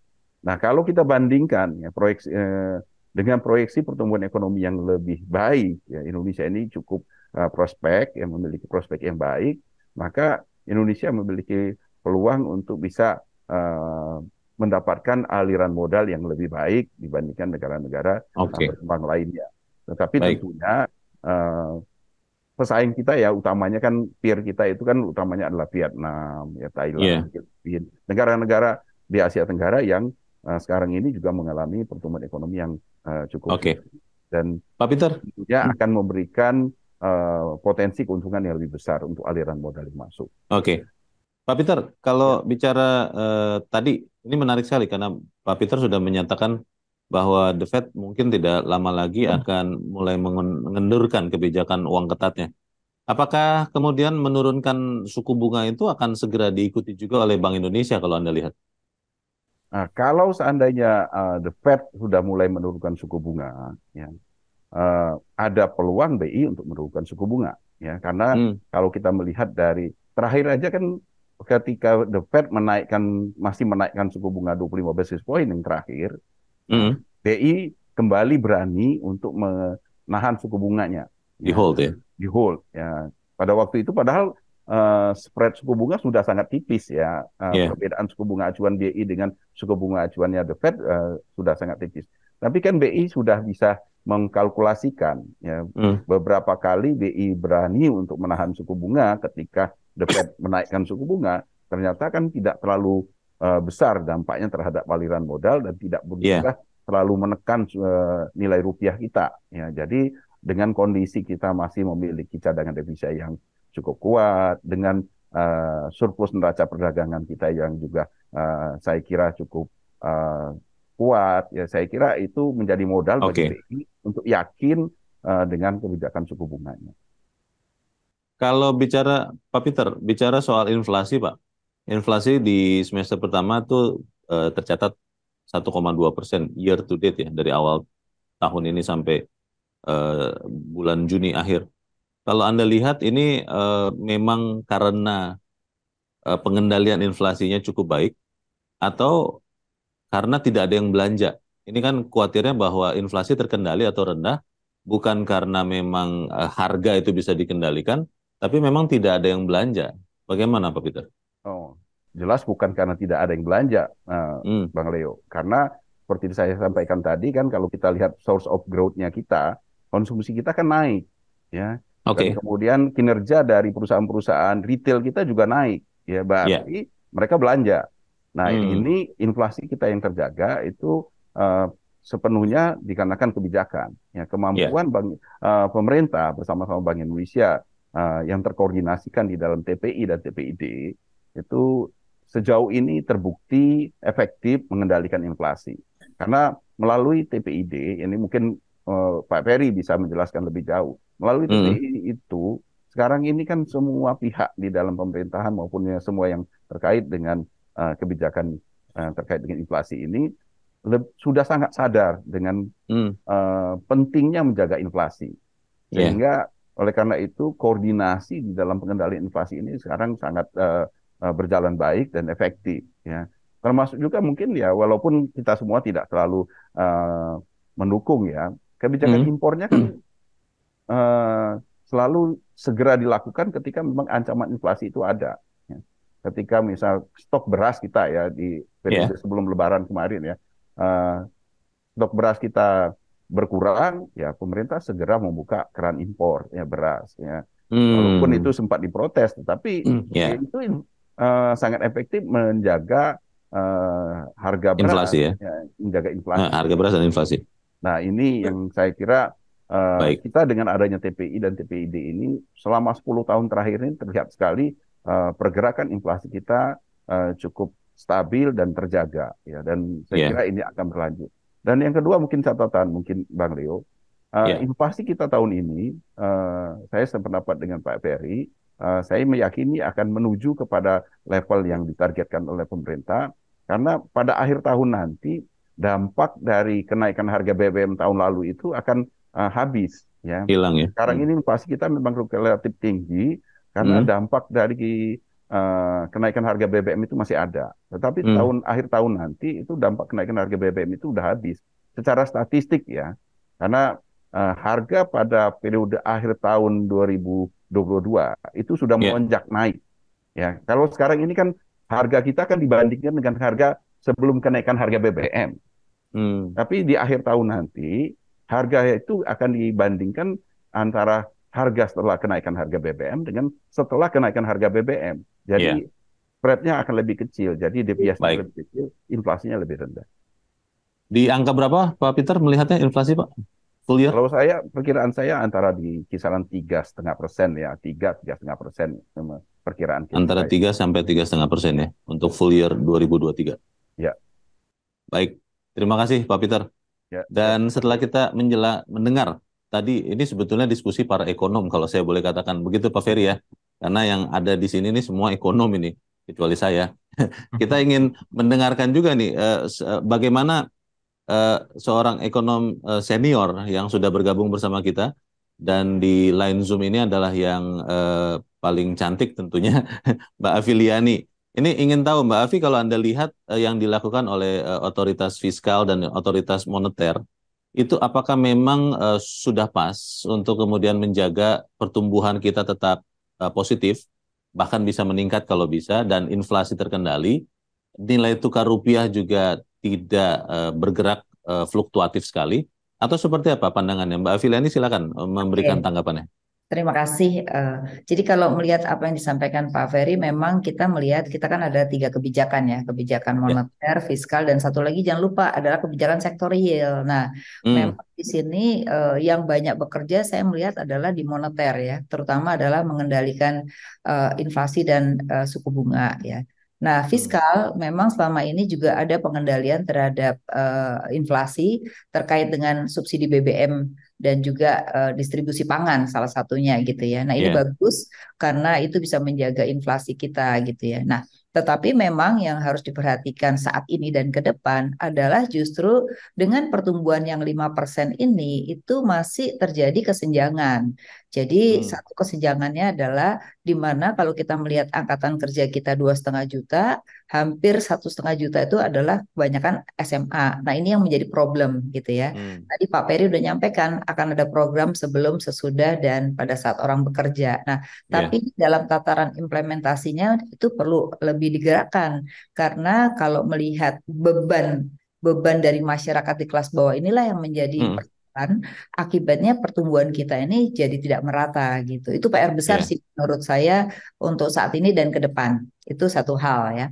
Nah, kalau kita bandingkan ya proyeksi uh, dengan proyeksi pertumbuhan ekonomi yang lebih baik ya Indonesia ini cukup uh, prospek yang memiliki prospek yang baik, maka Indonesia memiliki peluang untuk bisa uh, mendapatkan aliran modal yang lebih baik dibandingkan negara-negara okay. berkembang lainnya. Tetapi baik. tentunya uh, pesaing kita ya utamanya kan peer kita itu kan utamanya adalah Vietnam, ya Thailand, yeah. Iya. negara-negara di Asia Tenggara yang uh, sekarang ini juga mengalami pertumbuhan ekonomi yang uh, cukup okay. dan Pak Peter tentunya hmm. akan memberikan uh, potensi keuntungan yang lebih besar untuk aliran modal yang masuk. Oke, okay. Pak Peter, kalau ya. bicara uh, tadi ini menarik sekali karena Pak Peter sudah menyatakan bahwa The Fed mungkin tidak lama lagi hmm. akan mulai mengendurkan kebijakan uang ketatnya. Apakah kemudian menurunkan suku bunga itu akan segera diikuti juga oleh Bank Indonesia kalau Anda lihat? Nah, kalau seandainya uh, The Fed sudah mulai menurunkan suku bunga, ya, uh, ada peluang BI untuk menurunkan suku bunga, ya, karena hmm. kalau kita melihat dari terakhir aja kan ketika the Fed menaikkan masih menaikkan suku bunga 25 basis point yang terakhir, mm -hmm. BI kembali berani untuk menahan suku bunganya. Di hold ya. Di hold ya. Pada waktu itu padahal uh, spread suku bunga sudah sangat tipis ya. Uh, eh, yeah. Perbedaan suku bunga acuan BI dengan suku bunga acuannya the Fed uh, sudah sangat tipis. Tapi kan BI sudah bisa mengkalkulasikan ya mm. beberapa kali BI berani untuk menahan suku bunga ketika The Fed menaikkan suku bunga, ternyata kan tidak terlalu uh, besar dampaknya terhadap aliran modal dan tidak begitu iya. yeah. terlalu menekan uh, nilai rupiah kita. Ya, jadi dengan kondisi kita masih memiliki cadangan devisa yang cukup kuat, dengan uh, surplus neraca perdagangan kita yang juga uh, saya kira cukup uh, kuat, ya saya kira itu menjadi modal okay. bagi BI untuk yakin uh, dengan kebijakan suku bunganya. Kalau bicara Pak Peter, bicara soal inflasi Pak, inflasi di semester pertama tuh eh, tercatat 1,2 persen year to date ya dari awal tahun ini sampai eh, bulan Juni akhir. Kalau anda lihat ini eh, memang karena eh, pengendalian inflasinya cukup baik atau karena tidak ada yang belanja. Ini kan khawatirnya bahwa inflasi terkendali atau rendah bukan karena memang eh, harga itu bisa dikendalikan, tapi memang tidak ada yang belanja. Bagaimana Pak Peter? Oh, jelas bukan karena tidak ada yang belanja, uh, hmm. Bang Leo. Karena seperti saya sampaikan tadi kan kalau kita lihat source of growth-nya kita, konsumsi kita kan naik, ya. Oke. Okay. kemudian kinerja dari perusahaan-perusahaan retail kita juga naik, ya. Berarti yeah. mereka belanja. Nah, hmm. ini inflasi kita yang terjaga itu uh, sepenuhnya dikarenakan kebijakan, ya kemampuan yeah. bank uh, eh, pemerintah bersama-sama Bank Indonesia Nah, yang terkoordinasikan di dalam TPI dan TPID itu sejauh ini terbukti efektif mengendalikan inflasi. Karena melalui TPID, ini mungkin uh, Pak Ferry bisa menjelaskan lebih jauh. Melalui TPI hmm. itu sekarang ini kan semua pihak di dalam pemerintahan maupun ya semua yang terkait dengan uh, kebijakan uh, terkait dengan inflasi ini sudah sangat sadar dengan hmm. uh, pentingnya menjaga inflasi iya. sehingga yeah. Oleh karena itu koordinasi di dalam pengendalian inflasi ini sekarang sangat uh, berjalan baik dan efektif ya. Termasuk juga mungkin ya walaupun kita semua tidak terlalu uh, mendukung ya, kebijakan hmm. impornya kan uh, selalu segera dilakukan ketika memang ancaman inflasi itu ada. Ya. Ketika misal stok beras kita ya di ya. periode yeah. sebelum Lebaran kemarin ya, uh, stok beras kita berkurang, ya pemerintah segera membuka keran impor ya beras ya. Hmm. Walaupun itu sempat diprotes, tetapi hmm, yeah. Ya itu uh, sangat efektif menjaga uh, harga beras, inflasi ya, ya menjaga inflasi. Nah, harga beras dan inflasi. Nah ini yang saya kira uh, Baik. kita dengan adanya TPI dan TPID ini selama 10 tahun terakhir ini terlihat sekali uh, pergerakan inflasi kita uh, cukup stabil dan terjaga ya dan saya yeah. kira ini akan berlanjut. Dan yang kedua mungkin catatan mungkin Bang Leo, uh, eh, yeah. inflasi kita tahun ini, uh, saya sependapat dengan Pak Ferry, uh, saya meyakini akan menuju kepada level yang ditargetkan oleh pemerintah, karena pada akhir tahun nanti dampak dari kenaikan harga BBM tahun lalu itu akan uh, habis, ya. Hilang ya. Sekarang hmm. ini inflasi kita memang relatif tinggi karena hmm. dampak dari Eh, kenaikan harga BBM itu masih ada. Tetapi hmm. tahun akhir tahun nanti itu dampak kenaikan harga BBM itu udah habis secara statistik ya. Karena uh, harga pada periode akhir tahun 2022 itu sudah ya. melonjak naik. Ya, kalau sekarang ini kan harga kita kan dibandingkan dengan harga sebelum kenaikan harga BBM. Hmm. Tapi di akhir tahun nanti harga itu akan dibandingkan antara harga setelah kenaikan harga BBM dengan setelah kenaikan harga BBM. Jadi yeah. spreadnya akan lebih kecil. Jadi deviasinya lebih kecil, inflasinya lebih rendah. Di angka berapa Pak Peter melihatnya inflasi Pak? Full year? Kalau saya perkiraan saya antara di kisaran tiga setengah persen ya, tiga tiga setengah persen perkiraan. Kita antara ya. tiga sampai tiga setengah persen ya untuk full year 2023. Ya. Baik, terima kasih Pak Peter. Ya. Dan setelah kita menjela mendengar tadi ini sebetulnya diskusi para ekonom kalau saya boleh katakan begitu Pak Ferry ya karena yang ada di sini nih semua ekonom ini kecuali saya. (laughs) Kita ingin mendengarkan juga nih eh, eh, bagaimana eh, seorang ekonom eh, senior yang sudah bergabung bersama kita dan di line Zoom ini adalah yang eh, paling cantik tentunya (laughs) Mbak Afiliani. Ini ingin tahu Mbak Afi kalau Anda lihat eh, yang dilakukan oleh eh, otoritas fiskal dan otoritas moneter itu apakah memang uh, sudah pas untuk kemudian menjaga pertumbuhan kita tetap uh, positif, bahkan bisa meningkat kalau bisa, dan inflasi terkendali. Nilai tukar rupiah juga tidak uh, bergerak uh, fluktuatif sekali. Atau seperti apa pandangannya? Mbak Afiliani silakan memberikan okay. tanggapannya. Terima kasih. Uh, jadi kalau melihat apa yang disampaikan Pak Ferry, memang kita melihat kita kan ada tiga kebijakan ya, kebijakan ya. moneter, fiskal, dan satu lagi jangan lupa adalah kebijakan sektor real. Nah, hmm. memang di sini uh, yang banyak bekerja saya melihat adalah di moneter ya, terutama adalah mengendalikan uh, inflasi dan uh, suku bunga ya. Nah, hmm. fiskal memang selama ini juga ada pengendalian terhadap uh, inflasi terkait dengan subsidi BBM dan juga uh, distribusi pangan salah satunya gitu ya. Nah, ini yeah. bagus karena itu bisa menjaga inflasi kita gitu ya. Nah, tetapi memang yang harus diperhatikan saat ini dan ke depan adalah justru dengan pertumbuhan yang 5% ini itu masih terjadi kesenjangan. Jadi hmm. satu kesenjangannya adalah di mana kalau kita melihat angkatan kerja kita dua setengah juta, hampir satu setengah juta itu adalah kebanyakan SMA. Nah ini yang menjadi problem gitu ya. Hmm. Tadi Pak Peri udah nyampaikan akan ada program sebelum, sesudah, dan pada saat orang bekerja. Nah iya. tapi yeah. dalam tataran implementasinya itu perlu lebih digerakkan karena kalau melihat beban beban dari masyarakat di kelas bawah inilah yang menjadi hmm kan akibatnya pertumbuhan kita ini jadi tidak merata gitu. Itu PR besar yeah. sih menurut saya untuk saat ini dan ke depan. Itu satu hal ya.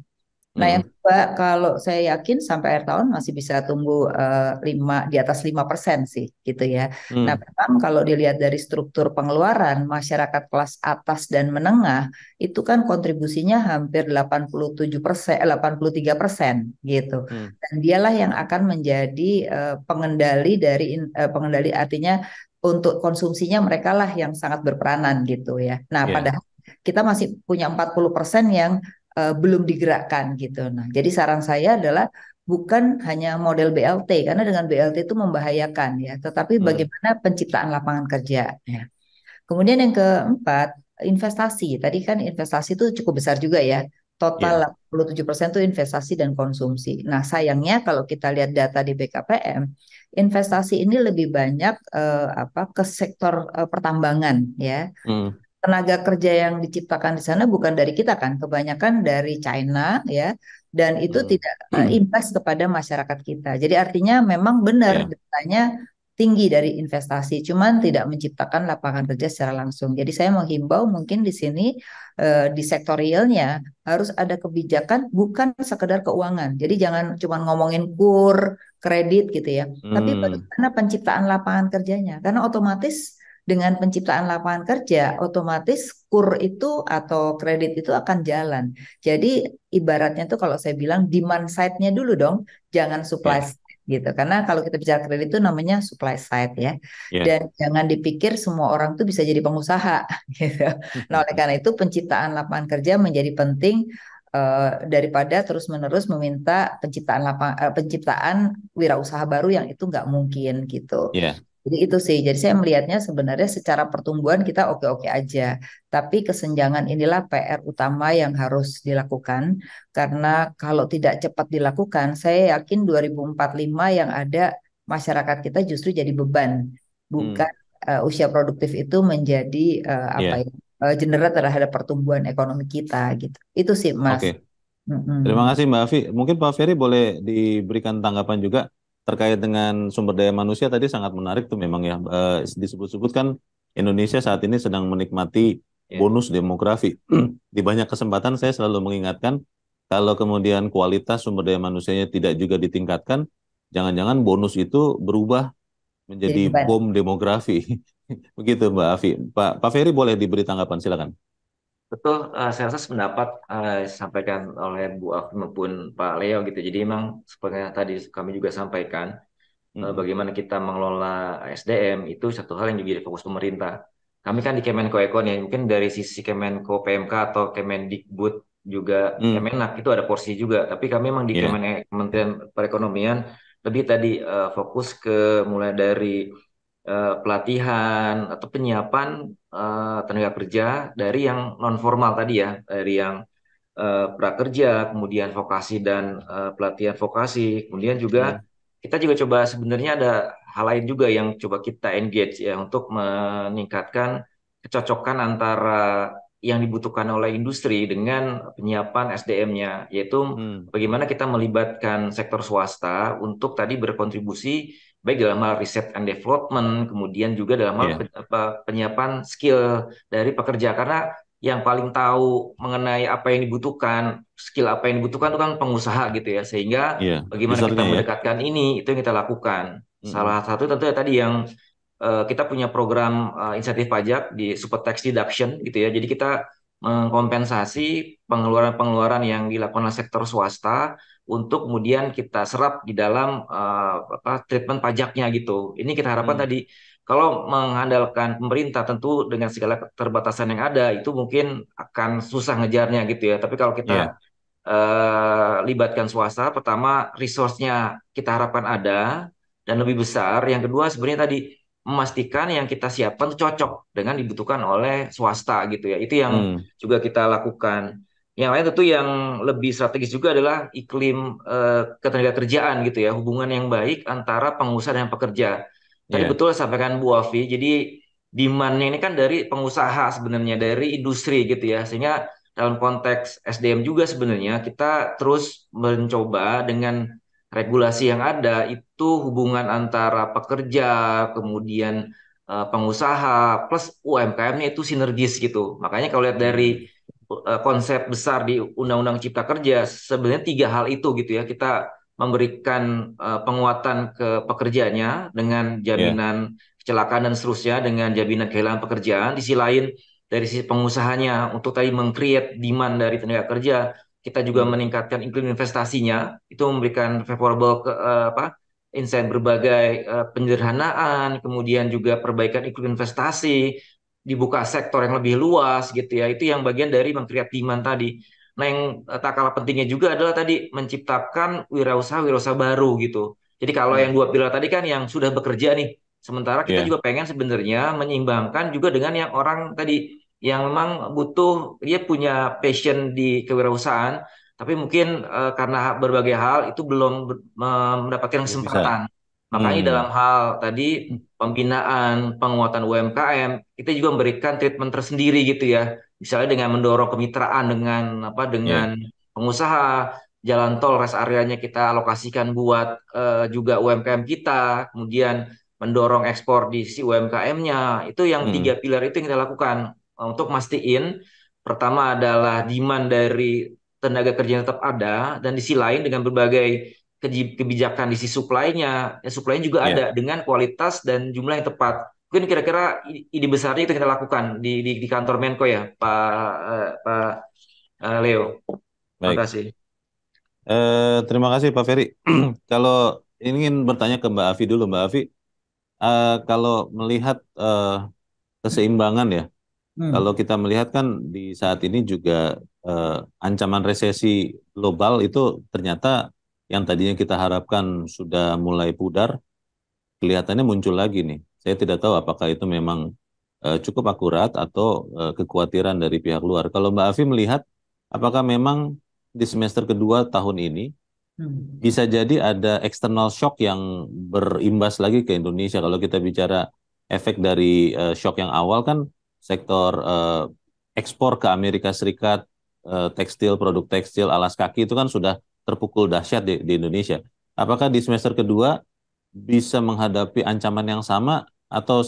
Nah, yang hmm. kedua kalau saya yakin sampai akhir tahun masih bisa tumbuh uh, eh, 5 di atas lima persen sih gitu ya. Nah, hmm. Nah, memang kalau dilihat dari struktur pengeluaran masyarakat kelas atas dan menengah itu kan kontribusinya hampir 87% 83% eh, gitu. Hmm. Dan dialah yang akan menjadi uh, pengendali dari uh, pengendali artinya untuk konsumsinya mereka lah yang sangat berperanan gitu ya. Nah, yeah. padahal kita masih punya 40% yang uh, belum digerakkan gitu. Nah, jadi saran saya adalah bukan hanya model BLT karena dengan BLT itu membahayakan ya, tetapi hmm. bagaimana penciptaan lapangan kerja ya. Kemudian yang keempat, investasi. Tadi kan investasi itu cukup besar juga ya. Total yeah. Iya. 87% itu investasi dan konsumsi. Nah, sayangnya kalau kita lihat data di BKPM, investasi ini lebih banyak uh, apa ke sektor uh, pertambangan ya. Hmm tenaga kerja yang diciptakan di sana bukan dari kita kan, kebanyakan dari China ya, dan itu eh, hmm. tidak uh, imbas kepada masyarakat kita. Jadi artinya memang benar yeah. datanya tinggi dari investasi, cuman tidak menciptakan lapangan kerja secara langsung. Jadi saya menghimbau mungkin di sini uh, di sektor harus ada kebijakan bukan sekedar keuangan. Jadi jangan cuma ngomongin kur, kredit gitu ya, hmm. tapi bagaimana penciptaan lapangan kerjanya, karena otomatis dengan penciptaan lapangan kerja, otomatis kur itu atau kredit itu akan jalan. Jadi ibaratnya tuh kalau saya bilang demand side-nya dulu dong, jangan supply ya. side gitu. Karena kalau kita bicara kredit itu namanya supply side ya. Yeah. Dan jangan dipikir semua orang tuh bisa jadi pengusaha (laughs) gitu. Nah, oleh karena itu penciptaan lapangan kerja menjadi penting uh, daripada terus-menerus meminta penciptaan lapangan uh, eh, penciptaan wirausaha baru yang itu nggak mungkin gitu. Yeah. Jadi itu sih. Jadi saya melihatnya sebenarnya secara pertumbuhan kita oke-oke aja. Tapi kesenjangan inilah PR utama yang harus dilakukan karena kalau tidak cepat dilakukan, saya yakin 2045 yang ada masyarakat kita justru jadi beban, hmm. bukan hmm. uh, usia produktif itu menjadi uh, apa yeah. ya? Uh, eh, generat terhadap pertumbuhan ekonomi kita gitu. Itu sih Mas. Okay. Mm -hmm. Terima kasih Mbak Afi. Mungkin Pak Ferry boleh diberikan tanggapan juga terkait dengan sumber daya manusia tadi sangat menarik tuh memang ya e, disebut-sebut kan Indonesia saat ini sedang menikmati yeah. bonus demografi. (clears throat) Di banyak kesempatan saya selalu mengingatkan kalau kemudian kualitas sumber daya manusianya tidak juga ditingkatkan, jangan-jangan bonus itu berubah menjadi bom demografi. (laughs) Begitu Mbak Afi. Pak Pak Ferry boleh diberi tanggapan silakan. Betul, uh, saya rasa sependapat uh, disampaikan oleh Bu Afi maupun Pak Leo gitu. Jadi memang seperti yang tadi kami juga sampaikan eh, hmm. uh, bagaimana kita mengelola SDM itu satu hal yang juga fokus pemerintah. Kami kan di Kemenko Eko nih, ya, mungkin dari sisi Kemenko PMK atau Kemendikbud juga hmm. Kemenak itu ada porsi juga. Tapi kami memang di yeah. Kemen Kementerian Perekonomian lebih tadi uh, fokus ke mulai dari uh, pelatihan atau penyiapan uh, tenaga kerja dari yang non formal tadi ya, dari yang uh, prakerja, kemudian vokasi dan uh, pelatihan vokasi, kemudian juga hmm. kita juga coba sebenarnya ada hal lain juga yang coba kita engage ya untuk meningkatkan kecocokan antara yang dibutuhkan oleh industri dengan penyiapan SDM-nya, yaitu hmm. bagaimana kita melibatkan sektor swasta untuk tadi berkontribusi baik dalam hal riset and development, kemudian juga dalam hal yeah. Iya. penyiapan skill dari pekerja karena yang paling tahu mengenai apa yang dibutuhkan, skill apa yang dibutuhkan itu kan pengusaha gitu ya. Sehingga yeah. bagaimana Besarnya kita ya. mendekatkan ya. ini itu yang kita lakukan. hmm. Salah satu tentu ya tadi yang uh, kita punya program uh, insentif pajak di super tax deduction gitu ya. Jadi kita mengkompensasi pengeluaran-pengeluaran yang dilakukan oleh sektor swasta untuk kemudian kita serap di dalam uh, apa, treatment pajaknya gitu. Ini kita harapkan hmm. tadi kalau mengandalkan pemerintah tentu dengan segala keterbatasan yang ada itu mungkin akan susah ngejarnya gitu ya. Tapi kalau kita yeah. Iya. uh, libatkan swasta, pertama resource-nya kita harapkan ada dan lebih besar. Yang kedua sebenarnya tadi memastikan yang kita siapkan cocok dengan dibutuhkan oleh swasta gitu ya. Itu yang hmm. juga kita lakukan. Yang lain tentu yang lebih strategis juga adalah iklim eh, ketenaga kerjaan gitu ya, hubungan yang baik antara pengusaha dan pekerja. Tadi yeah. betul sampaikan Bu Afi, jadi demand-nya ini kan dari pengusaha sebenarnya, dari industri gitu ya. Sehingga dalam konteks SDM juga sebenarnya kita terus mencoba dengan regulasi yang ada itu hubungan antara pekerja, kemudian eh, pengusaha plus UMKM-nya itu sinergis gitu. Makanya kalau lihat dari Eh, konsep besar di Undang-Undang Cipta Kerja sebenarnya tiga hal itu gitu ya kita memberikan uh, penguatan ke pekerjanya dengan ya. jaminan yeah. kecelakaan dan seterusnya dengan jaminan kehilangan pekerjaan di sisi lain dari sisi pengusahanya untuk tadi mengcreate demand dari tenaga kerja kita juga hmm. meningkatkan iklim investasinya itu memberikan favorable ke, uh, apa insentif berbagai uh, penyederhanaan kemudian juga perbaikan iklim investasi dibuka sektor yang lebih luas gitu ya itu yang bagian dari mengkreat demand tadi nah yang eh, tak kalah pentingnya juga adalah tadi menciptakan wirausaha wirausaha baru gitu jadi kalau hmm. yang dua pilar tadi kan yang sudah bekerja nih sementara kita yeah. juga pengen sebenarnya menyeimbangkan juga dengan yang orang tadi yang memang butuh dia punya passion di kewirausahaan tapi mungkin uh, karena berbagai hal itu belum ber, mendapatkan kesempatan. Bisa. Makanya hmm. dalam hal tadi pembinaan, penguatan UMKM, kita juga memberikan treatment tersendiri gitu ya. Misalnya dengan mendorong kemitraan dengan apa dengan yeah. pengusaha, jalan tol rest areanya kita alokasikan buat uh, juga UMKM kita, kemudian mendorong ekspor di si UMKM-nya. Itu yang hmm. tiga pilar itu yang kita lakukan untuk mastiin pertama adalah demand dari tenaga kerja yang tetap ada dan di sisi lain dengan berbagai kebijakan di sisi supply-nya, ya, supply-nya juga yeah. ada dengan kualitas dan jumlah yang tepat. Mungkin kira-kira ide besarnya itu kita lakukan di di, di kantor Menko ya, Pak uh, Pak uh, Leo. Baik. Terima kasih. Uh, terima kasih Pak Ferry. (clears throat) kalau ingin bertanya ke Mbak Avi dulu, Mbak Avi, uh, kalau melihat uh, keseimbangan ya, hmm. kalau kita melihat kan di saat ini juga uh, ancaman resesi global itu ternyata yang tadinya kita harapkan sudah mulai pudar, kelihatannya muncul lagi nih. Saya tidak tahu apakah itu memang uh, cukup akurat atau uh, kekhawatiran dari pihak luar. Kalau Mbak Afi melihat, apakah memang di semester kedua tahun ini hmm. bisa jadi ada external shock yang berimbas lagi ke Indonesia. Kalau kita bicara efek dari uh, shock yang awal kan sektor uh, ekspor ke Amerika Serikat, uh, tekstil, produk tekstil, alas kaki itu kan sudah terpukul dahsyat di, di Indonesia. Apakah di semester kedua bisa menghadapi ancaman yang sama atau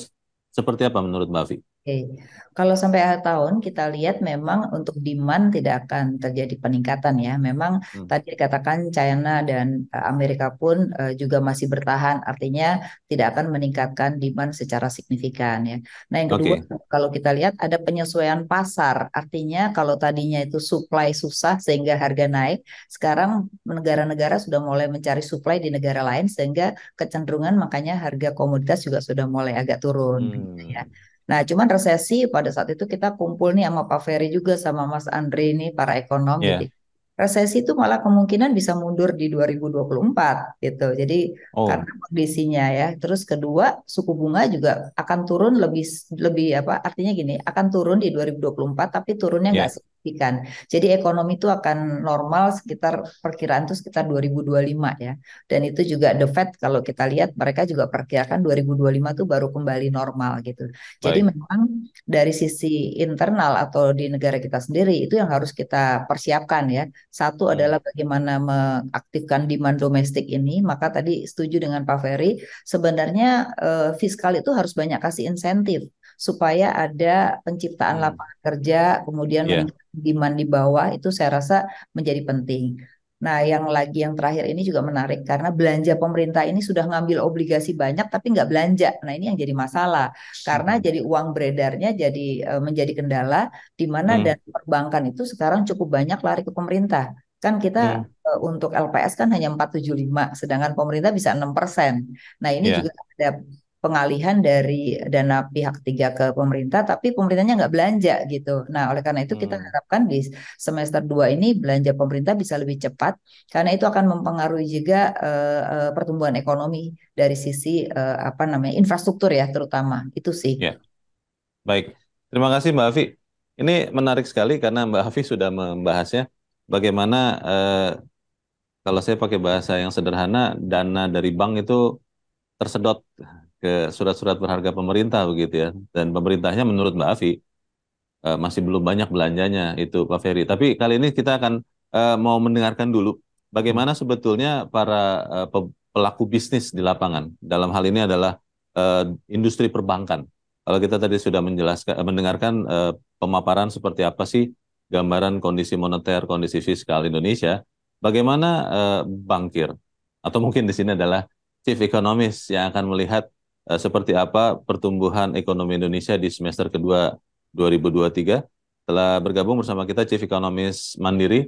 seperti apa menurut Mbak Vi? Oke, Kalau sampai akhir tahun kita lihat memang untuk demand tidak akan terjadi peningkatan ya. Memang hmm. tadi dikatakan China dan e, Amerika pun e, juga masih bertahan, artinya tidak akan meningkatkan demand secara signifikan ya. Nah yang kedua okay. kalau kita lihat ada penyesuaian pasar, artinya kalau tadinya itu supply susah sehingga harga naik, sekarang negara-negara sudah mulai mencari supply di negara lain sehingga kecenderungan makanya harga komoditas juga sudah mulai agak turun. Gitu hmm. ya. Nah, cuman resesi pada saat itu kita kumpul nih sama Pak Ferry juga sama Mas Andre ini para ekonom yeah. Jadi Resesi itu malah kemungkinan bisa mundur di 2024 gitu. Jadi oh. karena kondisinya ya. Terus kedua, suku bunga juga akan turun lebih lebih apa? Artinya gini, akan turun di 2024 tapi turunnya enggak yeah signifikan. Jadi ekonomi itu akan normal sekitar perkiraan itu sekitar 2025 ya. Dan itu juga the Fed kalau kita lihat mereka juga perkirakan 2025 itu baru kembali normal gitu. Baik. Jadi memang dari sisi internal atau di negara kita sendiri itu yang harus kita persiapkan ya. Satu hmm. adalah bagaimana mengaktifkan demand domestik ini, maka tadi setuju dengan Pak Ferry sebenarnya eh, fiskal itu harus banyak kasih insentif supaya ada penciptaan hmm. lapangan kerja, kemudian yeah. Iya. demand di bawah itu saya rasa menjadi penting. Nah, yang lagi yang terakhir ini juga menarik karena belanja pemerintah ini sudah ngambil obligasi banyak tapi nggak belanja. Nah, ini yang jadi masalah karena hmm. jadi uang beredarnya jadi eh, menjadi kendala di mana hmm. dan perbankan itu sekarang cukup banyak lari ke pemerintah. Kan kita hmm. Eh, untuk LPS kan hanya 475 sedangkan pemerintah bisa 6%. Nah, ini yeah. juga ada pengalihan dari dana pihak ketiga ke pemerintah tapi pemerintahnya nggak belanja gitu. Nah, oleh karena itu kita hmm. harapkan di semester 2 ini belanja pemerintah bisa lebih cepat karena itu akan mempengaruhi juga uh, pertumbuhan ekonomi dari sisi uh, apa namanya infrastruktur ya terutama. Itu sih. Ya. Baik. Terima kasih Mbak Afi. Ini menarik sekali karena Mbak Afi sudah membahasnya bagaimana uh, kalau saya pakai bahasa yang sederhana dana dari bank itu tersedot ke surat-surat berharga pemerintah begitu ya. Dan pemerintahnya menurut Mbak Afi uh, masih belum banyak belanjanya itu Pak Ferry. Tapi kali ini kita akan uh, mau mendengarkan dulu bagaimana hmm. sebetulnya para uh, pelaku bisnis di lapangan. Dalam hal ini adalah uh, industri perbankan. Kalau kita tadi sudah menjelaskan mendengarkan uh, pemaparan seperti apa sih gambaran kondisi moneter, kondisi fiskal Indonesia, bagaimana uh, bankir atau mungkin di sini adalah chief economist yang akan melihat Eh, seperti apa pertumbuhan ekonomi Indonesia di semester kedua 2023. Telah bergabung bersama kita Chief Ekonomis Mandiri,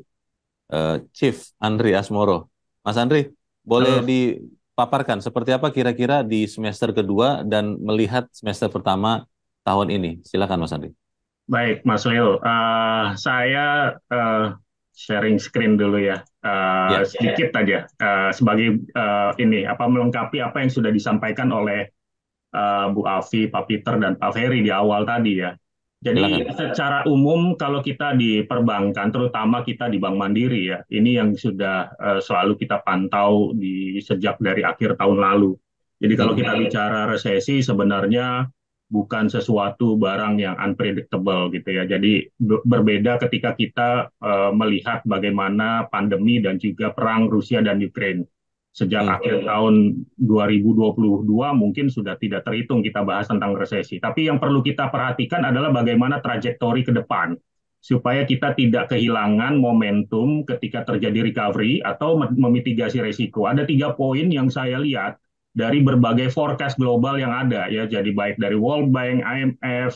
uh, Chief Andri Asmoro. Mas Andri, boleh Halo. dipaparkan seperti apa kira-kira di semester kedua dan melihat semester pertama tahun ini? Silakan Mas Andri. Baik, Mas Leo. Uh, saya uh, sharing screen dulu ya, uh, ya sedikit ya. aja uh, sebagai uh, ini apa melengkapi apa yang sudah disampaikan oleh uh, Bu Avi, Pak Peter, dan Pak Ferry di awal tadi ya. Jadi secara umum kalau kita di perbankan, terutama kita di Bank Mandiri ya, ini yang sudah uh, selalu kita pantau di sejak dari akhir tahun lalu. Jadi kalau hmm. kita bicara resesi sebenarnya bukan sesuatu barang yang unpredictable gitu ya. Jadi berbeda ketika kita uh, melihat bagaimana pandemi dan juga perang Rusia dan Ukraina. Sejak hmm. akhir tahun 2022 mungkin sudah tidak terhitung kita bahas tentang resesi. Tapi yang perlu kita perhatikan adalah bagaimana trajektori ke depan supaya kita tidak kehilangan momentum ketika terjadi recovery atau memitigasi resiko. Ada tiga poin yang saya lihat dari berbagai forecast global yang ada ya, jadi baik dari World Bank, IMF,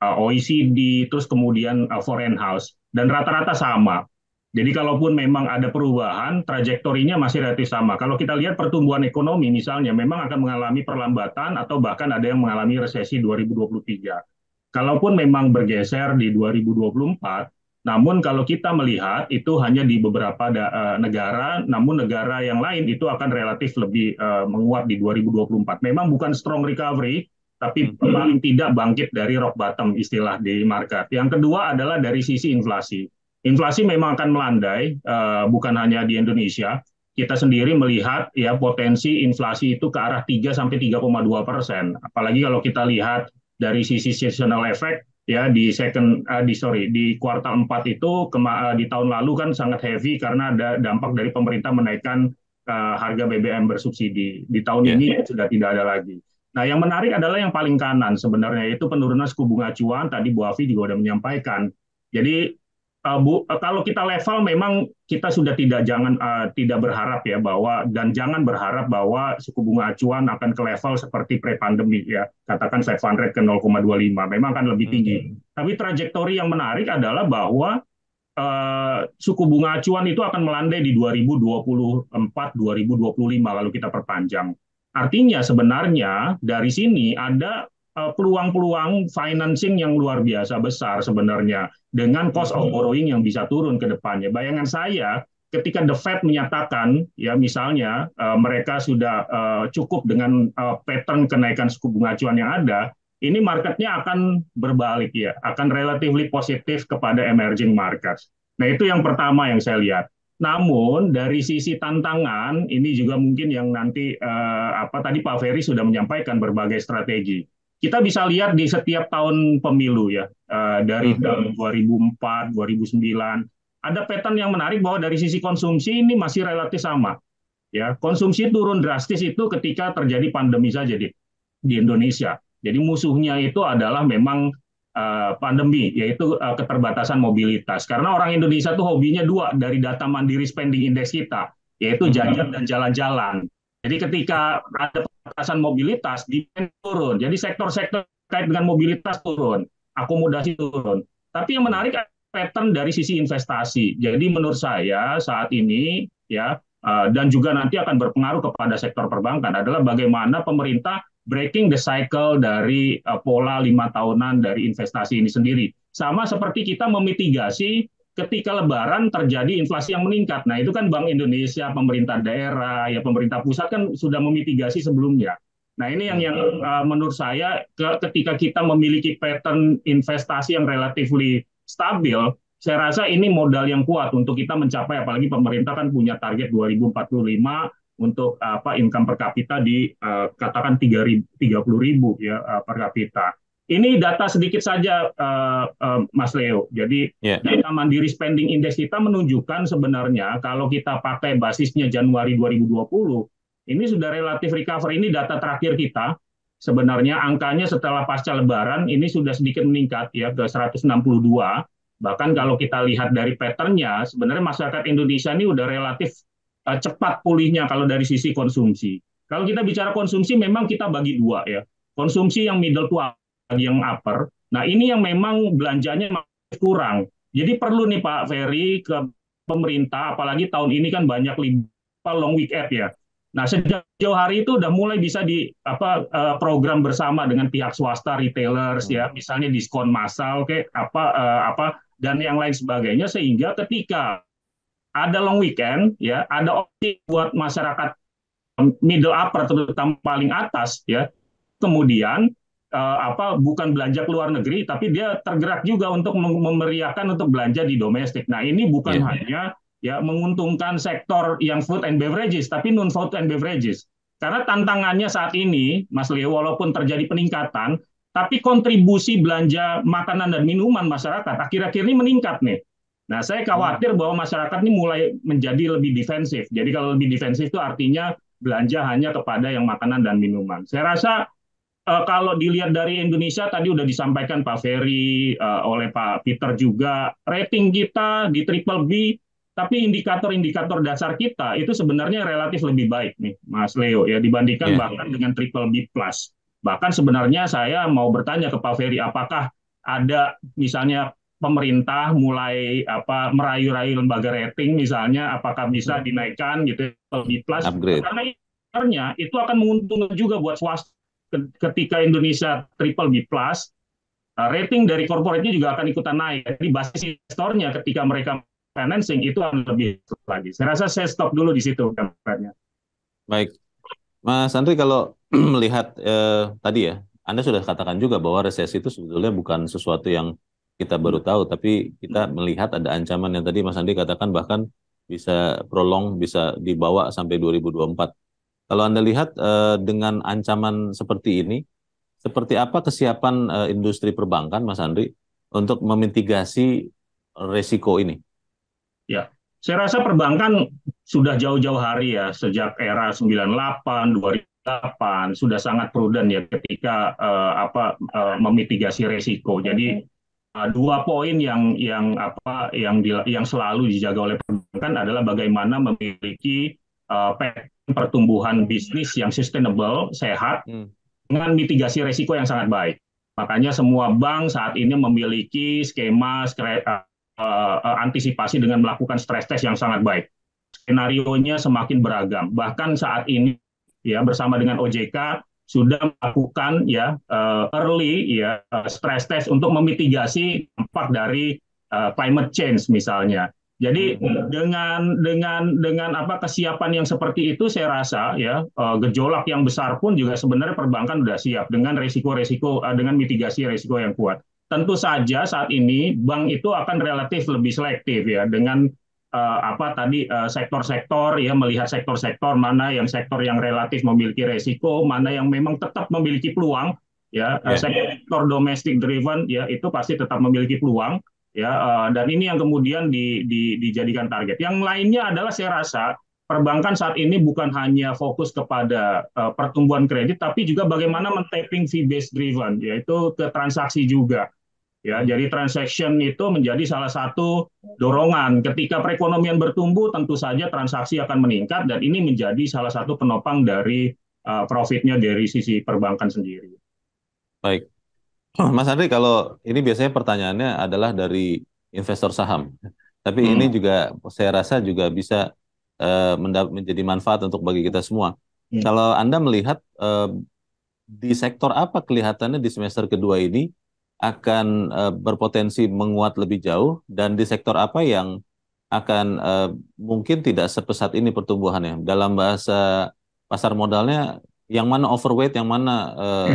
uh, OECD, terus kemudian uh, Foreign House dan rata-rata sama. Jadi kalaupun memang ada perubahan, trajektorinya masih relatif sama. Kalau kita lihat pertumbuhan ekonomi misalnya, memang akan mengalami perlambatan atau bahkan ada yang mengalami resesi 2023. Kalaupun memang bergeser di 2024, namun kalau kita melihat itu hanya di beberapa eh, negara, namun negara yang lain itu akan relatif lebih eh, menguat di 2024. Memang bukan strong recovery, tapi hmm. paling tidak bangkit dari rock bottom istilah di market. Yang kedua adalah dari sisi inflasi inflasi memang akan melandai, uh, bukan hanya di Indonesia. Kita sendiri melihat ya potensi inflasi itu ke arah 3 sampai 3,2 persen. Apalagi kalau kita lihat dari sisi seasonal effect ya di second uh, di sorry di kuartal 4 itu kema eh, di tahun lalu kan sangat heavy karena ada dampak dari pemerintah menaikkan uh, harga BBM bersubsidi. Di tahun yeah. ini ya sudah tidak ada lagi. Nah, yang menarik adalah yang paling kanan sebenarnya itu penurunan suku bunga acuan tadi Bu Afi juga sudah menyampaikan. Jadi uh, Bu, eh, kalau kita level memang kita sudah tidak jangan uh, tidak berharap ya bahwa dan jangan berharap bahwa suku bunga acuan akan ke level seperti pre-pandemi ya. Katakan saya Fund Rate ke 0,25 memang akan lebih hmm. tinggi. Hmm. Tapi trajektori yang menarik adalah bahwa Uh, suku bunga acuan itu akan melandai di 2024 2025 kalau kita perpanjang. Artinya sebenarnya dari sini ada Eh, peluang-peluang financing yang luar biasa besar sebenarnya dengan cost of mm-hmm. borrowing yang bisa turun ke depannya. Bayangan saya ketika the Fed menyatakan ya misalnya eh, mereka sudah eh, cukup dengan pattern kenaikan suku bunga acuan yang ada, ini marketnya akan berbalik ya, akan relatively positif kepada emerging markets. Nah, itu yang pertama yang saya lihat. Namun dari sisi tantangan ini juga mungkin yang nanti apa tadi Pak Ferry sudah menyampaikan berbagai strategi kita bisa lihat di setiap tahun pemilu ya uh, dari mhm. tahun 2004, 2009 ada pattern yang menarik bahwa dari sisi konsumsi ini masih relatif sama. Ya, konsumsi turun drastis itu ketika terjadi pandemi saja di, di Indonesia. Jadi musuhnya itu adalah memang eh, pandemi, yaitu eh, keterbatasan mobilitas. Karena orang Indonesia tuh hobinya dua dari data Mandiri Spending Index kita, yaitu mhm. jajan dan jalan-jalan. Jadi ketika ada pembatasan mobilitas demand turun. Jadi sektor-sektor terkait dengan mobilitas turun, akomodasi turun. Tapi yang menarik pattern dari sisi investasi. Jadi menurut saya saat ini ya eh, dan juga nanti akan berpengaruh kepada sektor perbankan adalah bagaimana pemerintah breaking the cycle dari eh, pola lima tahunan dari investasi ini sendiri. Sama seperti kita memitigasi ketika lebaran terjadi inflasi yang meningkat. Nah, itu kan Bank Indonesia, pemerintah daerah, ya pemerintah pusat kan sudah memitigasi sebelumnya. Nah, ini yang yang uh, menurut saya ke, ketika kita memiliki pattern investasi yang relatively stabil, saya rasa ini modal yang kuat untuk kita mencapai apalagi pemerintah kan punya target 2045 untuk apa income per kapita di uh, katakan 30 ribu ya uh, per kapita ini data sedikit saja, uh, uh, Mas Leo. Jadi yeah. data Mandiri Spending Index kita menunjukkan sebenarnya kalau kita pakai basisnya Januari 2020, ini sudah relatif recover. Ini data terakhir kita. Sebenarnya angkanya setelah pasca Lebaran ini sudah sedikit meningkat ya ke 162. Bahkan kalau kita lihat dari patternnya, sebenarnya masyarakat Indonesia ini sudah relatif uh, cepat pulihnya kalau dari sisi konsumsi. Kalau kita bicara konsumsi, memang kita bagi dua ya. Konsumsi yang middle to yang upper. Nah ini yang memang belanjanya masih kurang. Jadi perlu nih Pak Ferry ke pemerintah, apalagi tahun ini kan banyak libur long weekend ya. Nah, sejak jauh hari itu udah mulai bisa di apa eh, program bersama dengan pihak swasta retailers ya, hmm. misalnya diskon massal kayak apa eh, apa dan yang lain sebagainya sehingga ketika ada long weekend ya, ada opsi buat masyarakat middle upper terutama paling atas ya. Kemudian uh, apa bukan belanja ke luar negeri tapi dia tergerak juga untuk memeriahkan untuk belanja di domestik. Nah, ini bukan yeah. hanya ya menguntungkan sektor yang food and beverages tapi non food and beverages. Karena tantangannya saat ini, Mas Leo, walaupun terjadi peningkatan, tapi kontribusi belanja makanan dan minuman masyarakat akhir-akhir ini meningkat nih. Nah, saya khawatir hmm. bahwa masyarakat ini mulai menjadi lebih defensif. Jadi kalau lebih defensif itu artinya belanja hanya kepada yang makanan dan minuman. Saya rasa uh, kalau dilihat dari Indonesia tadi udah disampaikan Pak Ferry uh, oleh Pak Peter juga rating kita di triple B tapi indikator-indikator dasar kita itu sebenarnya relatif lebih baik nih Mas Leo ya dibandingkan yeah. bahkan dengan triple B plus bahkan sebenarnya saya mau bertanya ke Pak Ferry apakah ada misalnya pemerintah mulai apa merayu-rayu lembaga rating misalnya apakah bisa hmm. dinaikkan gitu triple B plus Upgrade. karena itu akan menguntungkan juga buat swasta ketika Indonesia triple B plus, eh, rating dari korporatnya juga akan ikutan naik. Jadi basis investornya ketika mereka financing itu akan lebih lagi. Saya rasa saya stop dulu di situ gambarnya. Baik. Mas Andri kalau (clears throat) melihat eh, tadi ya, Anda sudah katakan juga bahwa resesi itu sebetulnya bukan sesuatu yang kita baru tahu, tapi kita melihat ada ancaman yang tadi Mas Andri katakan bahkan bisa prolong, bisa dibawa sampai 2024. Kalau Anda lihat uh, dengan ancaman seperti ini, seperti apa kesiapan uh, industri perbankan, Mas Andri, untuk memitigasi resiko ini? Ya, saya rasa perbankan sudah jauh-jauh hari ya, sejak era 98, 2008, sudah sangat prudent ya ketika uh, apa uh, memitigasi resiko. Jadi dua poin yang yang apa yang di, yang selalu dijaga oleh perbankan adalah bagaimana memiliki Eh, pertumbuhan bisnis yang sustainable, sehat, hmm. dengan mitigasi risiko yang sangat baik. Makanya semua bank saat ini memiliki skema skre, uh, uh, antisipasi dengan melakukan stress test yang sangat baik. Skenarionya semakin beragam. Bahkan saat ini ya bersama dengan OJK sudah melakukan ya uh, early ya uh, stress test untuk memitigasi dampak dari uh, climate change misalnya. Jadi iya, dengan dengan dengan apa kesiapan yang seperti itu saya rasa ya eh, gejolak yang besar pun juga sebenarnya perbankan sudah siap dengan resiko-resiko eh, dengan mitigasi resiko yang kuat. Tentu saja saat ini bank itu akan relatif lebih selektif ya dengan eh, apa tadi sektor-sektor ya melihat sektor-sektor mana yang sektor yang relatif memiliki resiko, mana yang memang tetap memiliki peluang ya ya. sektor domestik driven ya itu pasti tetap memiliki peluang ya uh, dan ini yang kemudian di, di, dijadikan target. Yang lainnya adalah saya rasa perbankan saat ini bukan hanya fokus kepada uh, pertumbuhan kredit, tapi juga bagaimana men-tapping fee based driven, yaitu ke transaksi juga. Ya, jadi transaction itu menjadi salah satu dorongan. Ketika perekonomian bertumbuh, tentu saja transaksi akan meningkat dan ini menjadi salah satu penopang dari uh, profitnya dari sisi perbankan sendiri. Baik, Hmm, Mas Andri, kalau ini biasanya pertanyaannya adalah dari investor saham, tapi hmm. ini juga saya rasa juga bisa uh, menjadi manfaat untuk bagi kita semua. Hmm. Kalau Anda melihat uh, di sektor apa kelihatannya di semester kedua ini akan uh, berpotensi menguat lebih jauh dan di sektor apa yang akan uh, mungkin tidak sepesat ini pertumbuhannya. Dalam bahasa pasar modalnya, yang mana overweight, yang mana uh,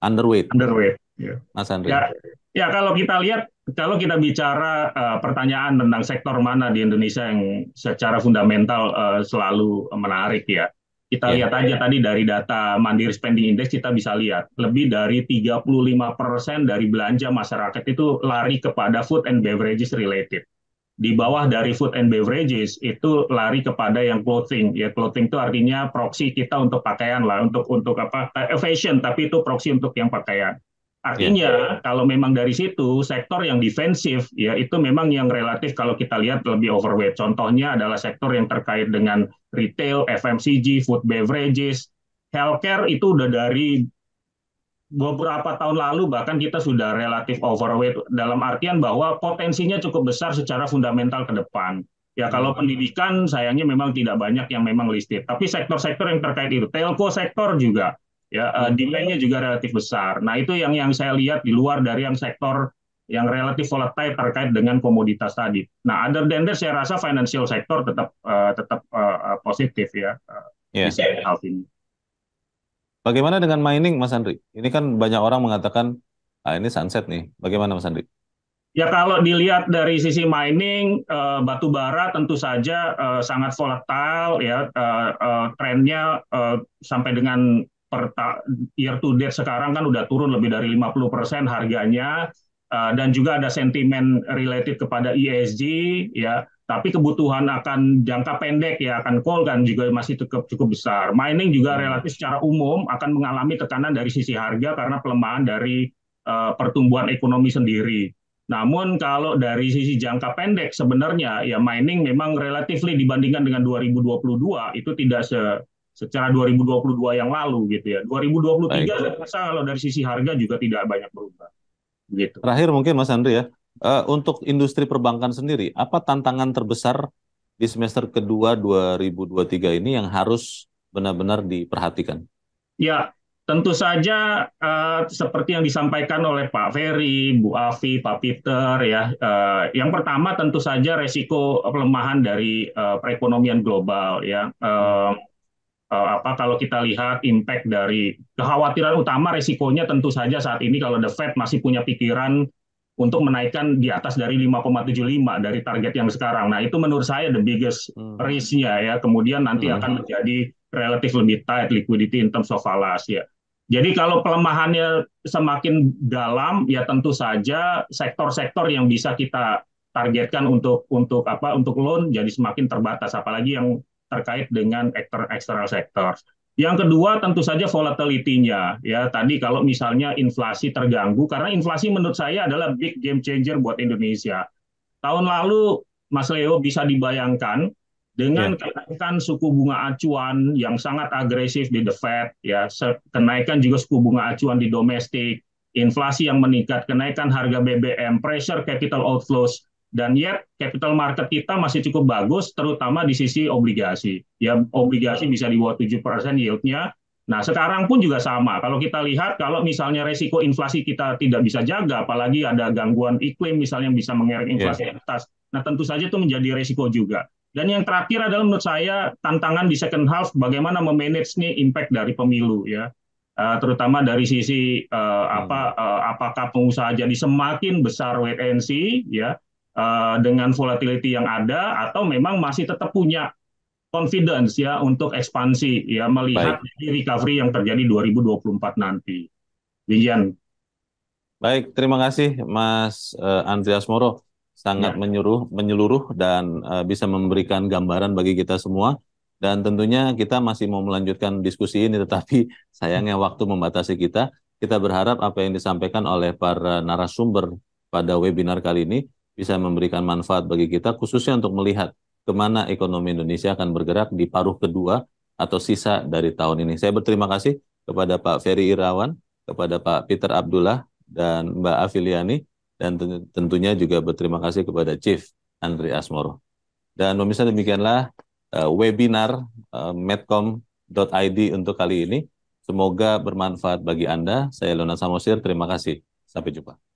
underweight? Underweight. Ya. Mas Andri. Ya, ya kalau kita lihat kalau kita bicara uh, pertanyaan tentang sektor mana di Indonesia yang secara fundamental uh, selalu menarik ya. Kita ya, lihat aja tadi dari data Mandiri Spending Index kita bisa lihat lebih dari 35% dari belanja masyarakat itu lari kepada food and beverages related. Di bawah dari food and beverages itu lari kepada yang clothing. Ya clothing itu artinya proxy kita untuk pakaian lah, untuk untuk apa eh, fashion tapi itu proxy untuk yang pakaian. Artinya yeah. kalau memang dari situ sektor yang defensif ya itu memang yang relatif kalau kita lihat lebih overweight. Contohnya adalah sektor yang terkait dengan retail, FMCG, food beverages, healthcare itu udah dari beberapa tahun lalu bahkan kita sudah relatif overweight dalam artian bahwa potensinya cukup besar secara fundamental ke depan. Ya kalau hmm. pendidikan sayangnya memang tidak banyak yang memang listed. Tapi sektor-sektor yang terkait itu, telco sektor juga ya uh, juga relatif besar. Nah itu yang yang saya lihat di luar dari yang sektor yang relatif volatile terkait dengan komoditas tadi. Nah other than that saya rasa financial sektor tetap uh, tetap uh, positif ya uh, yeah. di ini. Bagaimana dengan mining, Mas Andri? Ini kan banyak orang mengatakan ah, ini sunset nih. Bagaimana, Mas Andri? Ya kalau dilihat dari sisi mining, uh, batu bara tentu saja uh, sangat volatile ya uh, uh, trennya uh, sampai dengan per year to date sekarang kan udah turun lebih dari 50% harganya eh, dan juga ada sentimen related kepada ESG ya tapi kebutuhan akan jangka pendek ya akan coal kan juga masih cukup cukup besar. Mining juga hmm. relatif secara umum akan mengalami tekanan dari sisi harga karena pelemahan dari eh, pertumbuhan ekonomi sendiri. Namun kalau dari sisi jangka pendek sebenarnya ya mining memang relatif dibandingkan dengan 2022 itu tidak se secara 2022 yang lalu gitu ya. 2023 saya rasa kalau dari sisi harga juga tidak banyak berubah. gitu. Terakhir mungkin Mas Andri ya, uh, untuk industri perbankan sendiri, apa tantangan terbesar di semester kedua 2023 ini yang harus benar-benar diperhatikan? Ya, tentu saja uh, seperti yang disampaikan oleh Pak Ferry, Bu Afi, Pak Peter ya. Uh, yang pertama tentu saja resiko pelemahan dari uh, perekonomian global ya. Uh, Eh, apa kalau kita lihat impact dari kekhawatiran utama resikonya tentu saja saat ini kalau the Fed masih punya pikiran untuk menaikkan di atas dari 5,75 dari target yang sekarang. Nah, itu menurut saya the biggest risknya hmm. risk-nya ya. Kemudian nanti uh-huh. akan menjadi relatif lebih tight liquidity in terms of alas ya. Jadi kalau pelemahannya semakin dalam ya tentu saja sektor-sektor yang bisa kita targetkan untuk untuk apa untuk loan jadi semakin terbatas apalagi yang terkait dengan eksternal sektor. Yang kedua tentu saja volatility-nya ya tadi kalau misalnya inflasi terganggu karena inflasi menurut saya adalah big game changer buat Indonesia. Tahun lalu Mas Leo bisa dibayangkan dengan yeah. kenaikan suku bunga acuan yang sangat agresif di The Fed ya kenaikan juga suku bunga acuan di domestik, inflasi yang meningkat, kenaikan harga BBM, pressure capital outflows dan yet capital market kita masih cukup bagus terutama di sisi obligasi. Ya obligasi bisa di bawah persen yieldnya. Nah, sekarang pun juga sama. Kalau kita lihat kalau misalnya resiko inflasi kita tidak bisa jaga apalagi ada gangguan iklim misalnya yang bisa mengerek iya. inflasi yeah. atas. Nah, tentu saja itu menjadi resiko juga. Dan yang terakhir adalah menurut saya tantangan di second half bagaimana memanage nih impact dari pemilu ya. Uh, terutama dari sisi uh, apa uh, apakah pengusaha jadi semakin besar wait and see ya Eh, dengan volatility yang ada atau memang masih tetap punya confidence ya untuk ekspansi ya melihat Baik. recovery yang terjadi 2024 nanti. Demikian. Baik, terima kasih Mas uh, Andreas Moro sangat ya. menyuruh menyeluruh dan eh, bisa memberikan gambaran bagi kita semua dan tentunya kita masih mau melanjutkan diskusi ini tetapi (laughs) sayangnya waktu membatasi kita. Kita berharap apa yang disampaikan oleh para narasumber pada webinar kali ini bisa memberikan manfaat bagi kita, khususnya untuk melihat kemana ekonomi Indonesia akan bergerak di paruh kedua atau sisa dari tahun ini. Saya berterima kasih kepada Pak Ferry Irawan, kepada Pak Peter Abdullah, dan Mbak Afiliani, dan tentunya juga berterima kasih kepada Chief Andri Asmoro. Dan pemirsa demikianlah uh, webinar uh, eh, medcom.id untuk kali ini. Semoga bermanfaat bagi Anda. Saya Lona Samosir, terima kasih. Sampai jumpa.